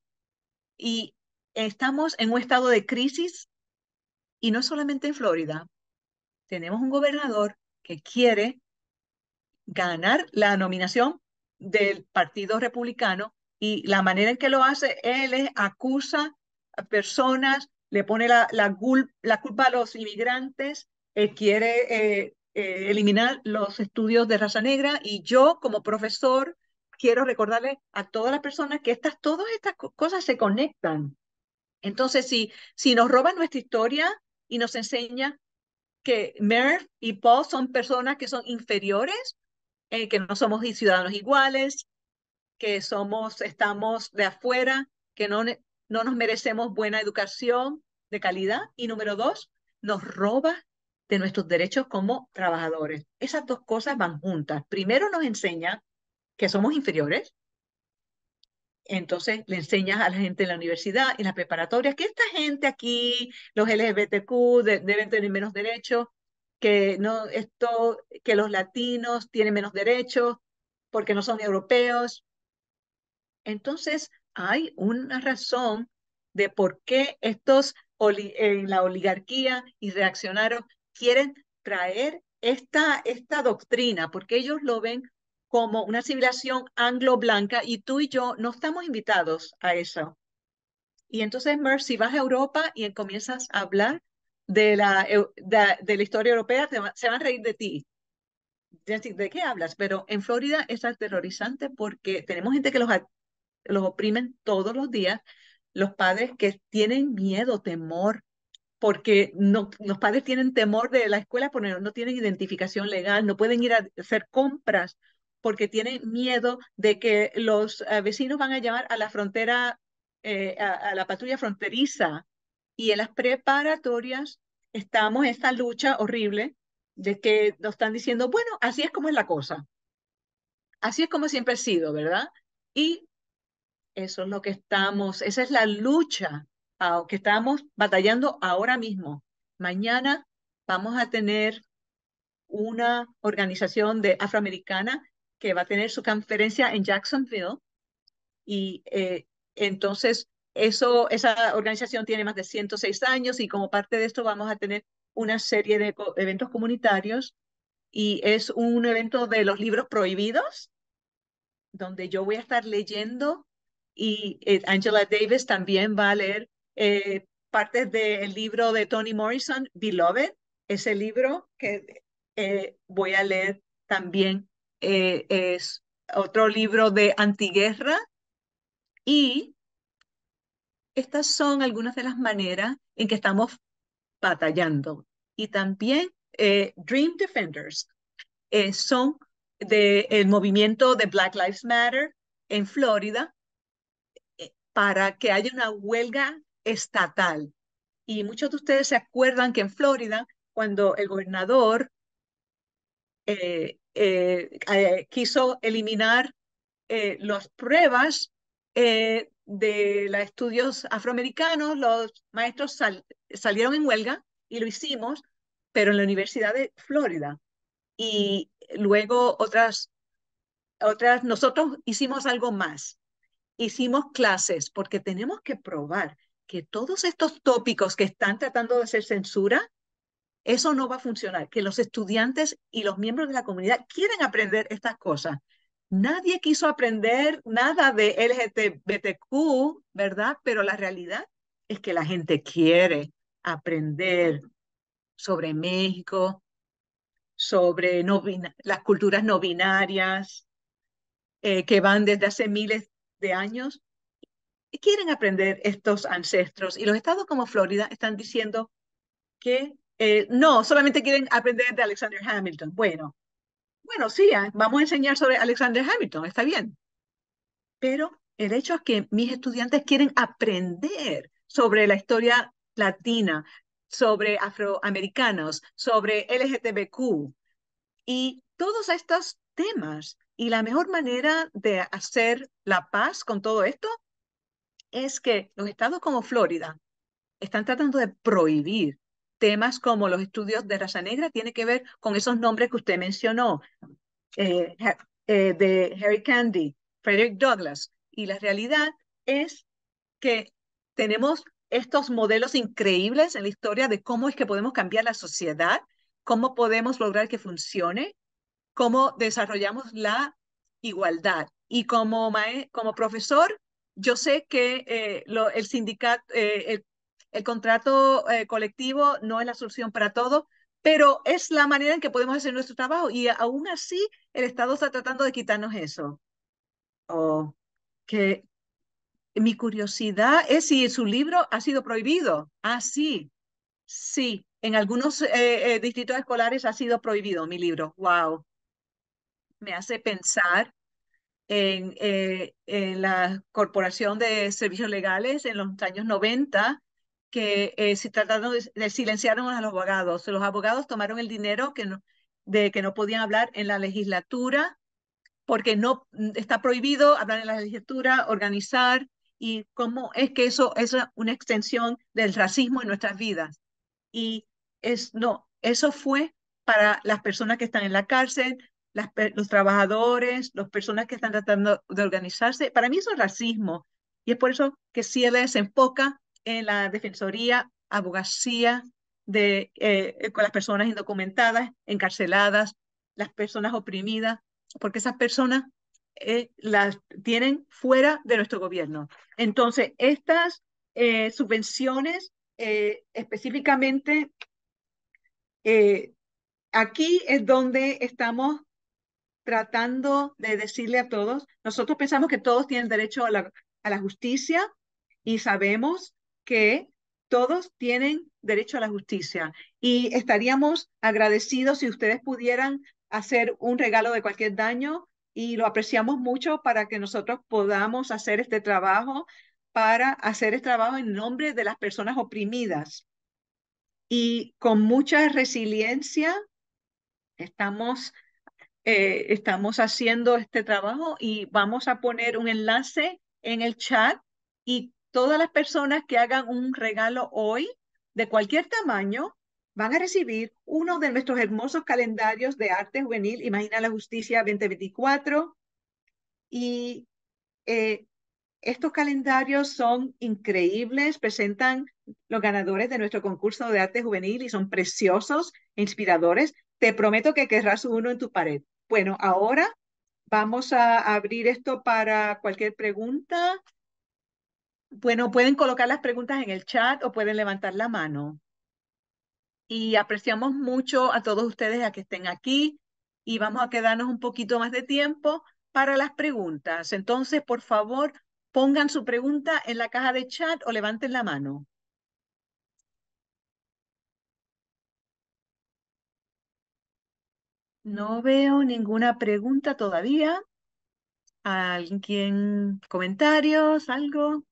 y estamos en un estado de crisis y no solamente en Florida. Tenemos un gobernador que quiere ganar la nominación del Partido Republicano y la manera en que lo hace, él es, acusa a personas le pone la, la, culpa a los inmigrantes, quiere eh, eh, eliminar los estudios de raza negra y yo como profesor quiero recordarle a todas las personas que estas, todas estas cosas se conectan. Entonces, si, si nos roban nuestra historia y nos enseña que Merv y Paul son personas que son inferiores, eh, que no somos ciudadanos iguales, que somos, estamos de afuera, que no, no nos merecemos buena educación de calidad y número dos, nos roba de nuestros derechos como trabajadores. Esas dos cosas van juntas. Primero nos enseña que somos inferiores. Entonces le enseñas a la gente en la universidad y en las preparatorias que esta gente aquí, los LGBTQ, deben tener menos derechos, que, no, esto, que los latinos tienen menos derechos porque no son europeos. Entonces, hay una razón de por qué estos en la oligarquía y reaccionarios quieren traer esta, esta doctrina, porque ellos lo ven como una civilización anglo-blanca y tú y yo no estamos invitados a eso. Y entonces, Mercy, vas a Europa y comienzas a hablar de la, de, la historia europea, se van a reír de ti. ¿De qué hablas? Pero en Florida es aterrorizante porque tenemos gente que los los oprimen todos los días, los padres que tienen miedo, temor, porque no, los padres tienen temor de la escuela porque no tienen identificación legal, no pueden ir a hacer compras porque tienen miedo de que los eh, vecinos van a llamar a la frontera, eh, a, a la patrulla fronteriza. Y en las preparatorias estamos en esta lucha horrible de que nos están diciendo, bueno, así es como es la cosa. Así es como siempre ha sido, ¿verdad? Y eso es lo que estamos, esa es la lucha ah, que estamos batallando ahora mismo. Mañana vamos a tener una organización de afroamericana que va a tener su conferencia en Jacksonville y eh, entonces eso, esa organización tiene más de 106 años y como parte de esto vamos a tener una serie de eventos comunitarios y es un evento de los libros prohibidos donde yo voy a estar leyendo y eh, Angela Davis también va a leer eh, partes del libro de Toni Morrison, Beloved, ese libro que eh, voy a leer también es otro libro de antiguerra y estas son algunas de las maneras en que estamos batallando y también Dream Defenders son del movimiento de Black Lives Matter en Florida para que haya una huelga estatal. Y muchos de ustedes se acuerdan que en Florida, cuando el gobernador eh, eh, eh, quiso eliminar las pruebas de los estudios afroamericanos, los maestros salieron en huelga y lo hicimos, pero en la Universidad de Florida. Y luego otras, otras, nosotros hicimos algo más hicimos clases porque tenemos que probar que todos estos tópicos que están tratando de hacer censura, eso no va a funcionar, que los estudiantes y los miembros de la comunidad quieren aprender estas cosas. Nadie quiso aprender nada de LGBTQ, ¿verdad? Pero la realidad es que la gente quiere aprender sobre México, sobre las culturas no binarias, eh, que van desde hace miles de años y quieren aprender estos ancestros. Y los estados como Florida están diciendo que eh, no, solamente quieren aprender de Alexander Hamilton. Bueno, bueno, sí, ah, vamos a enseñar sobre Alexander Hamilton, está bien. Pero el hecho es que mis estudiantes quieren aprender sobre la historia latina, sobre afroamericanos, sobre LGTBQ. Y todos estos temas. Y la mejor manera de hacer la paz con todo esto es que los estados como Florida están tratando de prohibir temas como los estudios de raza negra, tiene que ver con esos nombres que usted mencionó, eh, eh, de Harry Candy, Frederick Douglass. Y la realidad es que tenemos estos modelos increíbles en la historia de cómo es que podemos cambiar la sociedad, cómo podemos lograr que funcione cómo desarrollamos la igualdad. Y como, como profesor, yo sé que eh, lo, el sindicato, eh, el, contrato eh, colectivo no es la solución para todo, pero es la manera en que podemos hacer nuestro trabajo y aún así el Estado está tratando de quitarnos eso. Oh, que mi curiosidad es si su libro ha sido prohibido. Ah, sí, sí, en algunos distritos escolares ha sido prohibido mi libro. Wow me hace pensar eh, en, la Corporación de Servicios Legales en los años 90, que si eh, se trataron de, silenciar a los abogados. Los abogados tomaron el dinero que no, de que no podían hablar en la legislatura porque no mm, está prohibido hablar en la legislatura, organizar, y cómo es que eso es una extensión del racismo en nuestras vidas. Y es, no, eso fue para las personas que están en la cárcel, los trabajadores, las personas que están tratando de organizarse. Para mí eso es racismo y es por eso que CLE se enfoca en la defensoría, abogacía de, eh, con las personas indocumentadas, encarceladas, las personas oprimidas, porque esas personas eh, las tienen fuera de nuestro gobierno. Entonces, estas eh, subvenciones específicamente aquí es donde estamos tratando de decirle a todos, nosotros pensamos que todos tienen derecho a la, justicia y sabemos que todos tienen derecho a la justicia y estaríamos agradecidos si ustedes pudieran hacer un regalo de cualquier daño y lo apreciamos mucho para que nosotros podamos hacer este trabajo, para hacer este trabajo en nombre de las personas oprimidas. Y con mucha resiliencia estamos eh, estamos haciendo este trabajo y vamos a poner un enlace en el chat y todas las personas que hagan un regalo hoy de cualquier tamaño van a recibir uno de nuestros hermosos calendarios de arte juvenil, Imagina la Justicia 2024. Y eh, estos calendarios son increíbles, presentan los ganadores de nuestro concurso de arte juvenil y son preciosos, e inspiradores. Te prometo que querrás uno en tu pared. Bueno, ahora vamos a abrir esto para cualquier pregunta. Bueno, pueden colocar las preguntas en el chat o pueden levantar la mano. Y apreciamos mucho a todos ustedes a que estén aquí y vamos a quedarnos un poquito más de tiempo para las preguntas. Entonces, por favor, pongan su pregunta en la caja de chat o levanten la mano. No veo ninguna pregunta todavía. ¿Alguien? ¿Comentarios? ¿Algo?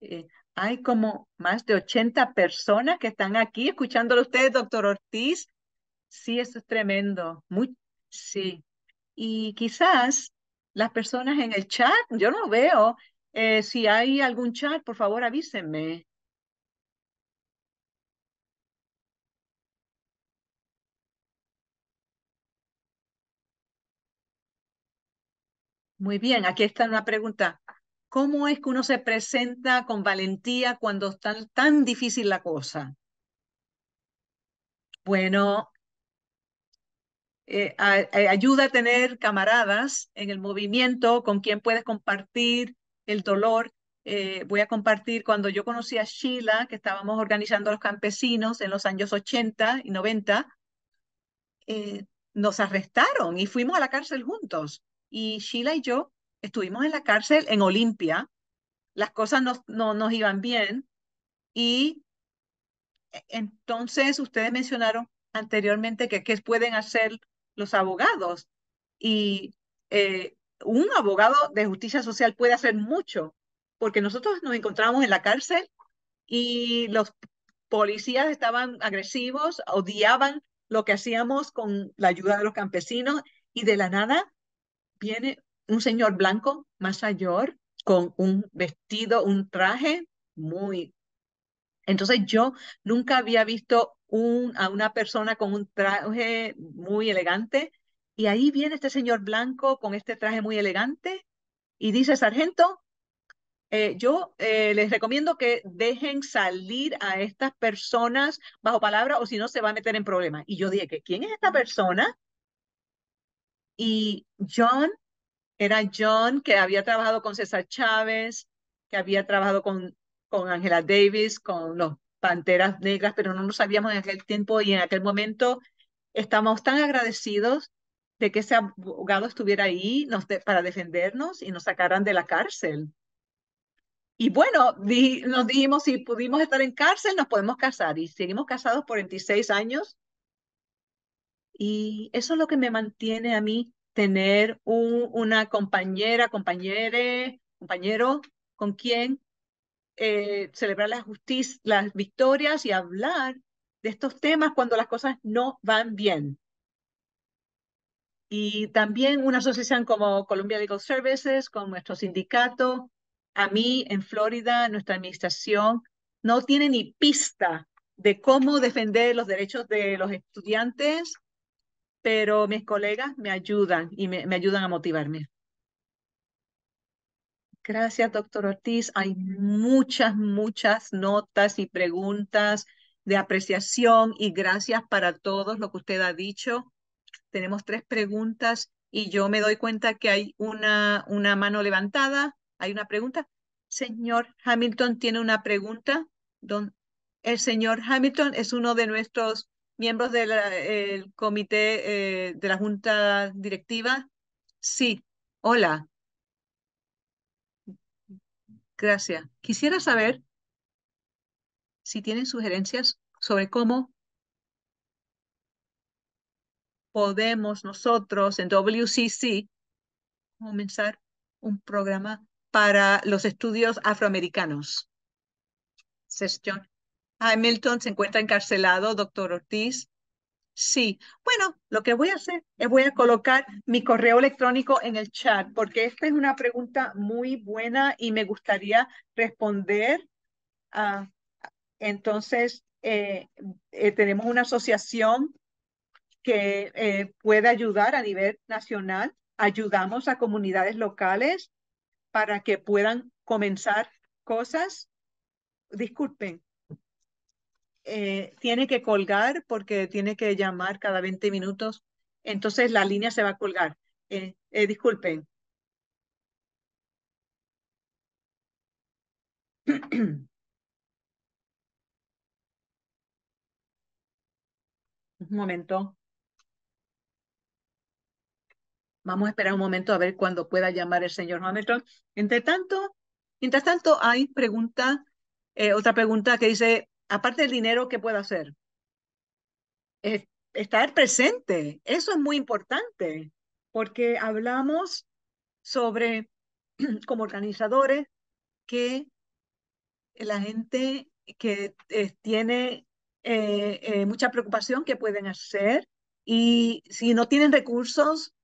Eh, hay como más de 80 personas que están aquí escuchándolo ustedes, doctor Ortiz. Sí, eso es tremendo. Muy, sí. Y quizás las personas en el chat, yo no veo eh, si hay algún chat, por favor avísenme. Muy bien, aquí está una pregunta. ¿Cómo es que uno se presenta con valentía cuando está tan difícil la cosa? Bueno, eh, eh, ayuda a tener camaradas en el movimiento con quien puedes compartir el dolor. Eh, voy a compartir cuando yo conocí a Sheila, que estábamos organizando a los campesinos en los años 80 y 90, eh, nos arrestaron y fuimos a la cárcel juntos. Y Sheila y yo estuvimos en la cárcel en Olimpia, las cosas no, no nos iban bien y e, entonces ustedes mencionaron anteriormente que qué pueden hacer los abogados y eh, un abogado de justicia social puede hacer mucho, porque nosotros nos encontramos en la cárcel y los policías estaban agresivos, odiaban lo que hacíamos con la ayuda de los campesinos y de la nada viene un señor blanco más mayor con un vestido, un traje muy... Entonces yo nunca había visto a una persona con un traje muy elegante y ahí viene este señor blanco con este traje muy elegante y dice, sargento, eh, yo eh, les recomiendo que dejen salir a estas personas bajo palabra o si no se va a meter en problemas. Y yo dije, ¿quién es esta persona? Y John, era John que había trabajado con César Chávez, que había trabajado con, con Angela Davis, con los Panteras Negras, pero no lo sabíamos en aquel tiempo y en aquel momento. Estamos tan agradecidos de que ese abogado estuviera ahí nos para defendernos y nos sacaran de la cárcel. Y bueno, nos dijimos, si pudimos estar en cárcel, nos podemos casar. Y seguimos casados por 26 años. Y eso es lo que me mantiene a mí, tener una compañera, compañere, compañero con quien eh, celebrar justicia, las victorias y hablar de estos temas cuando las cosas no van bien y también una asociación como Columbia Legal Services, con nuestro sindicato. A mí, en Florida, nuestra administración no tiene ni pista de cómo defender los derechos de los estudiantes, pero mis colegas me ayudan y me, me ayudan a motivarme. Gracias, doctor Ortiz. Hay muchas, muchas notas y preguntas de apreciación y gracias para todos lo que usted ha dicho tenemos tres preguntas y yo me doy cuenta que hay una, una mano levantada. Hay una pregunta. Señor Hamilton tiene una pregunta. Don, el señor Hamilton es uno de nuestros miembros del comité eh, de la Junta Directiva. Sí, hola. Gracias. Quisiera saber si tienen sugerencias sobre cómo podemos nosotros en WCC comenzar un programa para los estudios afroamericanos. Sesión. Hamilton ah, se encuentra encarcelado, doctor Ortiz. Sí. Bueno, lo que voy a hacer es voy a colocar mi correo electrónico en el chat porque esta es una pregunta muy buena y me gustaría responder. Ah, entonces, eh, eh, tenemos una asociación que eh, puede ayudar a nivel nacional. Ayudamos a comunidades locales para que puedan comenzar cosas. Disculpen, eh, tiene que colgar porque tiene que llamar cada 20 minutos. Entonces la línea se va a colgar. Eh, disculpen. Un momento. Vamos a esperar un momento a ver cuándo pueda llamar el señor Hamilton. Entre tanto, mientras tanto, hay pregunta, eh, otra pregunta que dice, aparte del dinero, ¿qué puedo hacer? estar presente, eso es muy importante, porque hablamos sobre, como organizadores, que la gente que eh, tiene eh, mucha preocupación que pueden hacer y si no tienen recursos,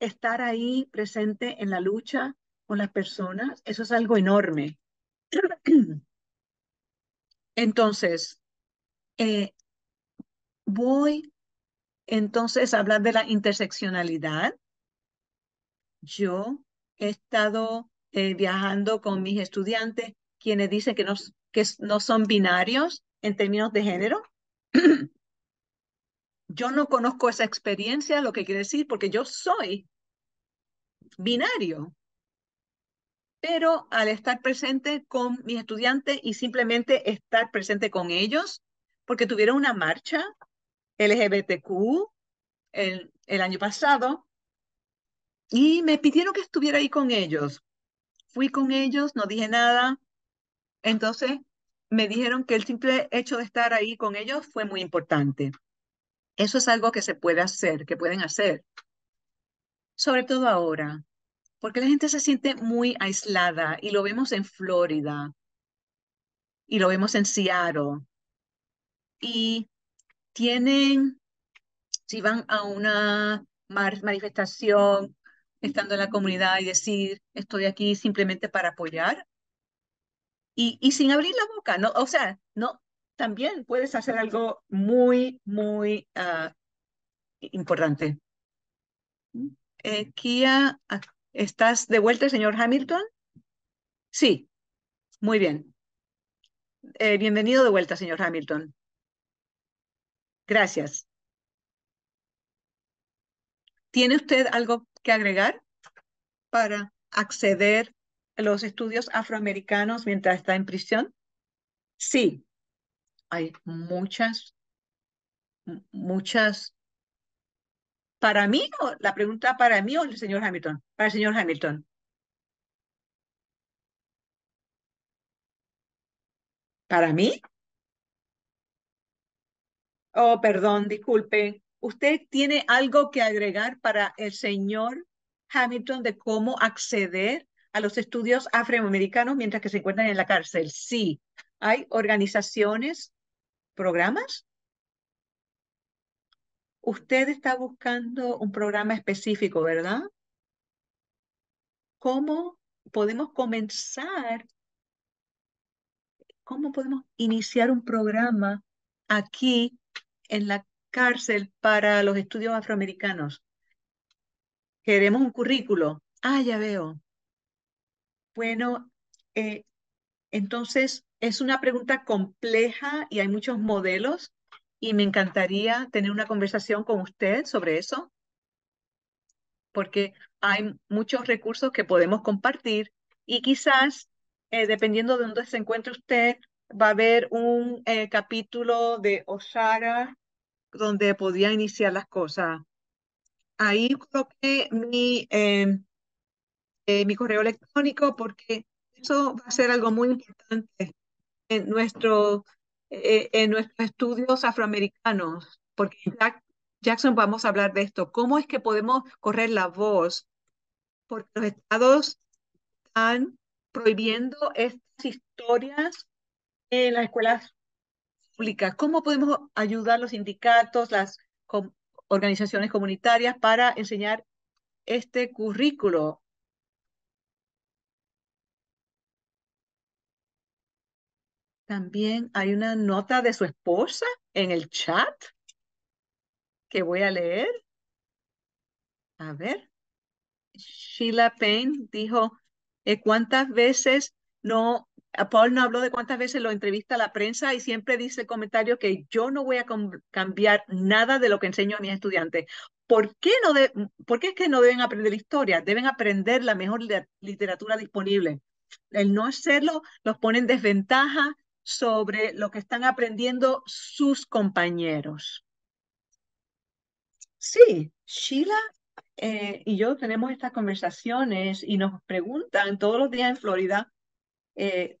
estar ahí presente en la lucha con las personas, eso es algo enorme. Entonces, eh, voy entonces a hablar de la interseccionalidad. Yo he estado eh, viajando con mis estudiantes quienes dicen que no, que no son binarios en términos de género, yo no conozco esa experiencia, lo que quiere decir, porque yo soy binario. Pero al estar presente con mis estudiantes y simplemente estar presente con ellos, porque tuvieron una marcha LGBTQ el, año pasado y me pidieron que estuviera ahí con ellos. Fui con ellos, no dije nada. Entonces me dijeron que el simple hecho de estar ahí con ellos fue muy importante. Eso es algo que se puede hacer, que pueden hacer. Sobre todo ahora, porque la gente se siente muy aislada y lo vemos en Florida y lo vemos en Seattle. Y tienen, si van a una manifestación estando en la comunidad y decir, estoy aquí simplemente para apoyar, y, y sin abrir la boca, ¿no? O sea, no, también puedes hacer algo muy, muy ah, importante. Mm. Eh, Kia, ah, ¿estás de vuelta, señor Hamilton? Sí, muy bien. Eh, bienvenido de vuelta, señor Hamilton. Gracias. ¿Tiene usted algo que agregar para acceder a los estudios afroamericanos mientras está en prisión? Sí, hay muchas, muchas, para mí, o la pregunta para mí o el señor Hamilton, para el señor Hamilton. ¿Para mí? Oh, perdón, disculpe. ¿Usted tiene algo que agregar para el señor Hamilton de cómo acceder a los estudios afroamericanos mientras que se encuentran en la cárcel? Sí, hay organizaciones programas? Usted está buscando un programa específico, ¿verdad? ¿Cómo podemos comenzar? ¿Cómo podemos iniciar un programa aquí en la cárcel para los estudios afroamericanos? Queremos un currículo. Ah, ya veo. Bueno, eh, entonces es una pregunta compleja y hay muchos modelos y me encantaría tener una conversación con usted sobre eso, porque hay muchos recursos que podemos compartir y quizás, eh, dependiendo de dónde se encuentre usted, va a haber un eh, capítulo de Osara donde podía iniciar las cosas. Ahí coloqué mi, em, eh, mi correo electrónico porque eso va a ser algo muy importante en, nuestro, eh, eh, en nuestros estudios afroamericanos, porque Jackson vamos a hablar de esto, cómo es que podemos correr la voz, porque los estados están prohibiendo estas historias en las escuelas públicas. ¿Cómo podemos ayudar los sindicatos, las organizaciones comunitarias para enseñar este currículo También hay una nota de su esposa en el chat que voy a leer. A ver. Sheila Payne dijo, eh, ¿cuántas veces no, ah, Paul no habló de cuántas veces lo entrevista a la prensa y siempre dice el comentario que yo no voy a cambiar nada de lo que enseño a mis estudiantes. ¿Por qué, no de, ¿Por qué es que no deben aprender historia? Deben aprender la mejor literatura disponible. El no hacerlo los pone en desventaja, sobre lo que están aprendiendo sus compañeros. Sí, Sheila eh, y yo tenemos estas conversaciones y nos preguntan todos los días en Florida, eh,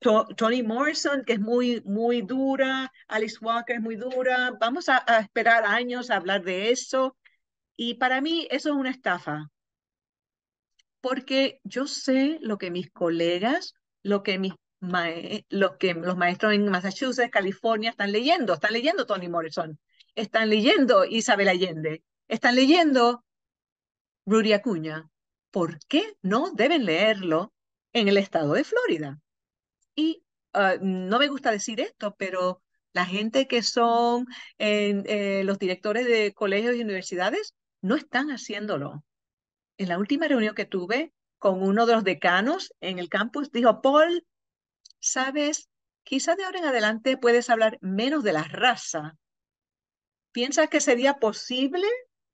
Toni Morrison, que es muy, muy dura, Alice Walker es muy dura, vamos a, a esperar años a hablar de eso. Y para mí eso es una estafa, porque yo sé lo que mis colegas, lo que mis los que los maestros en Massachusetts, California están leyendo, están leyendo Toni Morrison, están leyendo Isabel Allende, están leyendo Rudy Acuña. ¿Por qué no deben leerlo en el estado de Florida? Y ah, no me gusta decir esto, pero la gente que son eh, los directores de colegios y universidades no están haciéndolo. En la última reunión que tuve con uno de los decanos en el campus, dijo, Paul, sabes, quizás de ahora en adelante puedes hablar menos de la raza. ¿Piensas que sería posible?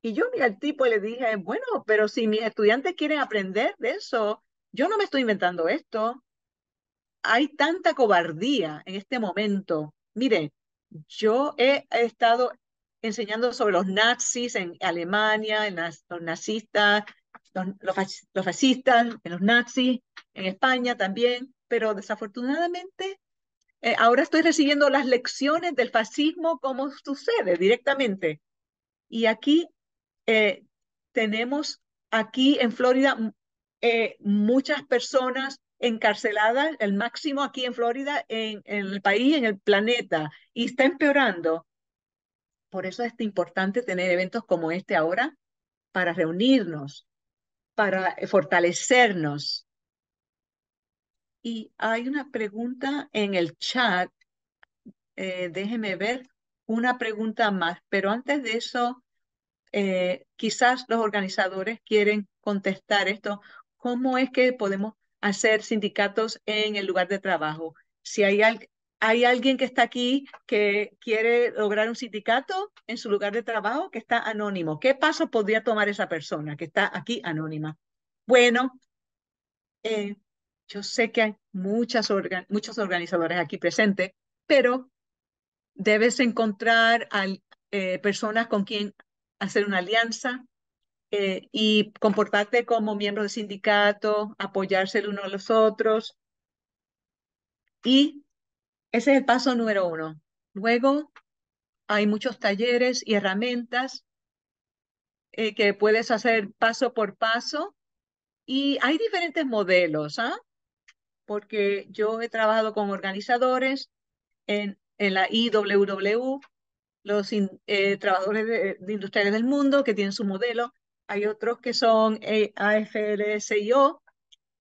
Y yo al tipo le dije, bueno, pero si mis estudiantes quieren aprender de eso, yo no me estoy inventando esto. Hay tanta cobardía en este momento. Mire, yo he estado enseñando sobre los nazis en Alemania, en los nazistas, los, los, fascistas, en los nazis, en España también pero desafortunadamente eh, ahora estoy recibiendo las lecciones del fascismo como sucede directamente. Y aquí eh, tenemos, aquí en Florida, mm, eh, muchas personas encarceladas, el máximo aquí en Florida, en, en el país, en el planeta, y está empeorando. Por eso es importante tener eventos como este ahora para reunirnos, para fortalecernos, y hay una pregunta en el chat. Eh, déjeme ver una pregunta más, pero antes de eso, eh, quizás los organizadores quieren contestar esto. ¿Cómo es que podemos hacer sindicatos en el lugar de trabajo? Si hay, hay alguien que está aquí que quiere lograr un sindicato en su lugar de trabajo que está anónimo, ¿qué paso podría tomar esa persona que está aquí anónima? Bueno, eh, yo sé que hay muchas muchos organizadores aquí presentes, pero debes encontrar a, eh, personas con quien hacer una alianza eh, y comportarte como miembro del sindicato, apoyarse el uno a los otros. Y ese es el paso número uno. Luego hay muchos talleres y herramientas eh, que puedes hacer paso por paso. Y hay diferentes modelos. ¿ah? porque yo he trabajado con organizadores en, en la IWW, los eh, trabajadores de, industriales del mundo que tienen su modelo. Hay otros que son eh, AFLSIO.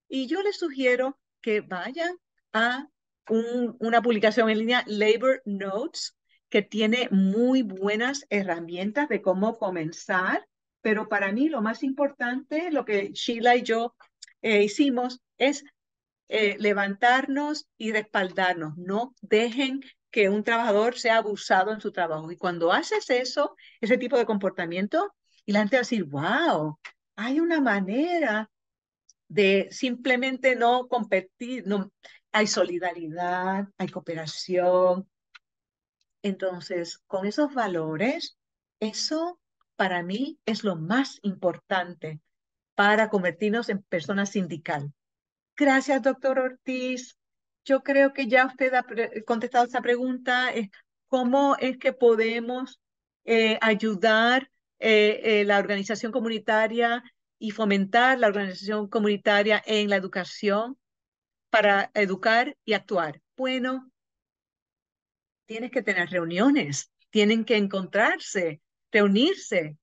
Y yo les sugiero que vayan a una publicación en línea, Labor Notes, que tiene muy buenas herramientas de cómo comenzar. Pero para mí lo más importante, lo que Sheila y yo eh, hicimos, es eh, levantarnos y respaldarnos. No dejen que un trabajador sea abusado en su trabajo. Y cuando haces eso, ese tipo de comportamiento, y la gente va a decir, wow, hay una manera de simplemente no competir, no, hay solidaridad, hay cooperación. Entonces, con esos valores, eso para mí es lo más importante para convertirnos en personas sindical. Gracias, doctor Ortiz. Yo creo que ya usted ha eh, contestado esa pregunta. ¿Cómo es que podemos eh, ayudar eh, la organización comunitaria y fomentar la organización comunitaria en la educación para educar y actuar? Bueno, tienes que tener reuniones, tienen que encontrarse, reunirse.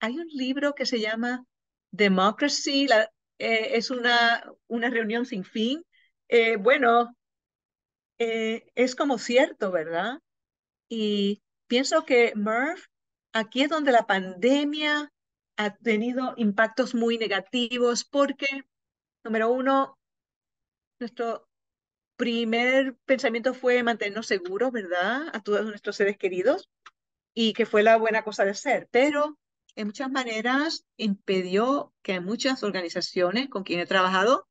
Hay un libro que se llama Democracy, la eh, es una, una reunión sin fin. Eh, bueno, eh, es como cierto, ¿verdad? Y pienso que Murph, aquí es donde la pandemia ha tenido impactos muy negativos porque, número uno, nuestro primer pensamiento fue mantenernos seguros, ¿verdad? A todos nuestros seres queridos y que fue la buena cosa de hacer, pero en muchas maneras impidió que muchas organizaciones con quien he trabajado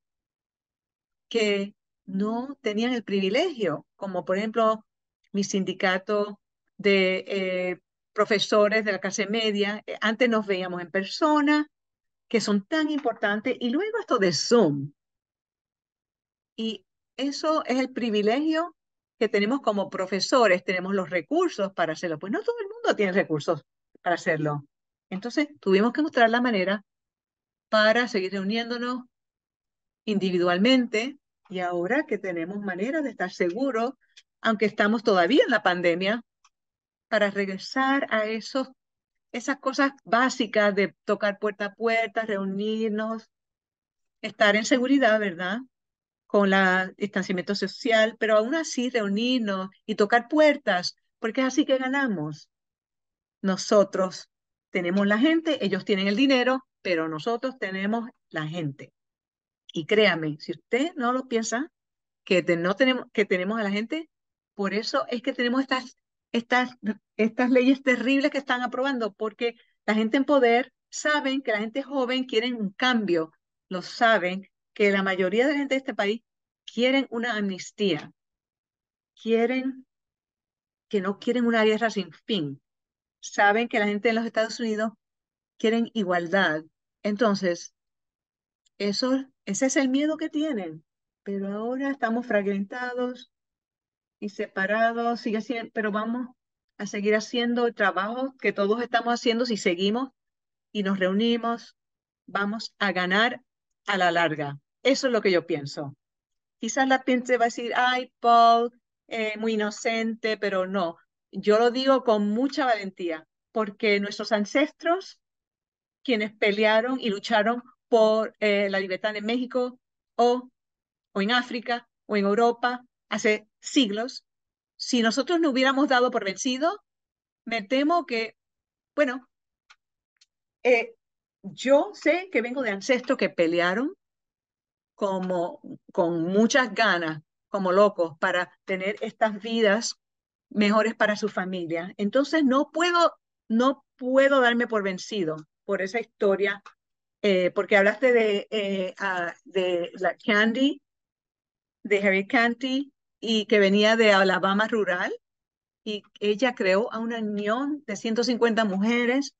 que no tenían el privilegio, como por ejemplo mi sindicato de eh, profesores de la clase media, eh, antes nos veíamos en persona, que son tan importantes, y luego esto de Zoom. Y eso es el privilegio que tenemos como profesores, tenemos los recursos para hacerlo. Pues no todo el mundo tiene recursos para hacerlo. Entonces, tuvimos que mostrar la manera para seguir reuniéndonos individualmente y ahora que tenemos manera de estar seguros, aunque estamos todavía en la pandemia, para regresar a esos, esas cosas básicas de tocar puerta a puerta, reunirnos, estar en seguridad, ¿verdad? Con el distanciamiento social, pero aún así reunirnos y tocar puertas, porque es así que ganamos nosotros tenemos la gente, ellos tienen el dinero, pero nosotros tenemos la gente. Y créame, si usted no lo piensa, que, no tenemos, que tenemos a la gente, por eso es que tenemos estas, estas, estas leyes terribles que están aprobando, porque la gente en poder saben que la gente joven quiere un cambio, lo saben, que la mayoría de la gente de este país quiere una amnistía, quieren que no quieren una guerra sin fin, saben que la gente en los Estados Unidos quieren igualdad. Entonces, eso, ese es el miedo que tienen. Pero ahora estamos fragmentados y separados, sigue siendo, pero vamos a seguir haciendo el trabajo que todos estamos haciendo si seguimos y nos reunimos, vamos a ganar a la larga. Eso es lo que yo pienso. Quizás la gente va a decir, ay, Paul, eh, muy inocente, pero no. Yo lo digo con mucha valentía, porque nuestros ancestros, quienes pelearon y lucharon por eh, la libertad en México o, o en África o en Europa hace siglos, si nosotros no hubiéramos dado por vencido, me temo que, bueno, eh, yo sé que vengo de ancestros que pelearon como con muchas ganas, como locos, para tener estas vidas mejores para su familia. Entonces no puedo, no puedo darme por vencido por esa historia, eh, porque hablaste de, eh, ah, de la Candy, de Harry Candy y que venía de Alabama rural, y ella creó a una unión de 150 mujeres,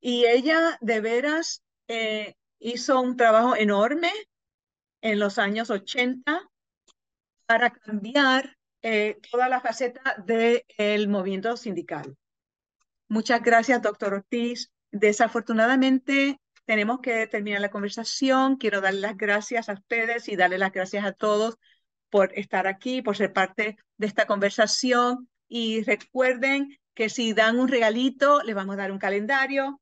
y ella de veras eh, hizo un trabajo enorme en los años 80 para cambiar eh, toda la faceta del movimiento sindical. Muchas gracias, doctor Ortiz. Desafortunadamente, tenemos que terminar la conversación. Quiero dar las gracias a ustedes y darle las gracias a todos por estar aquí, por ser parte de esta conversación. Y recuerden que si dan un regalito, les vamos a dar un calendario.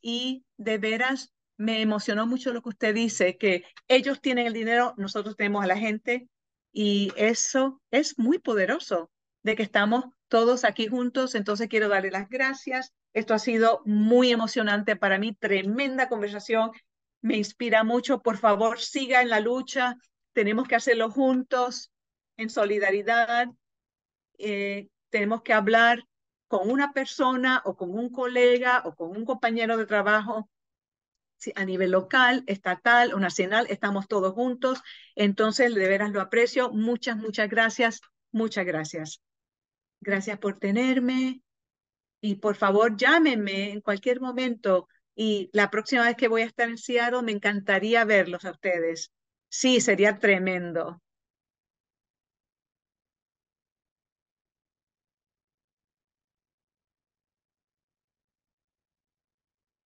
Y de veras, me emocionó mucho lo que usted dice, que ellos tienen el dinero, nosotros tenemos a la gente, y eso es muy poderoso, de que estamos todos aquí juntos. Entonces quiero darle las gracias. Esto ha sido muy emocionante para mí, tremenda conversación. Me inspira mucho. Por favor, siga en la lucha. Tenemos que hacerlo juntos, en solidaridad. Eh, tenemos que hablar con una persona o con un colega o con un compañero de trabajo a nivel local, estatal o nacional, estamos todos juntos. Entonces, de veras lo aprecio. Muchas, muchas gracias. Muchas gracias. Gracias por tenerme. Y por favor, llámenme en cualquier momento. Y la próxima vez que voy a estar en Seattle, me encantaría verlos a ustedes. Sí, sería tremendo.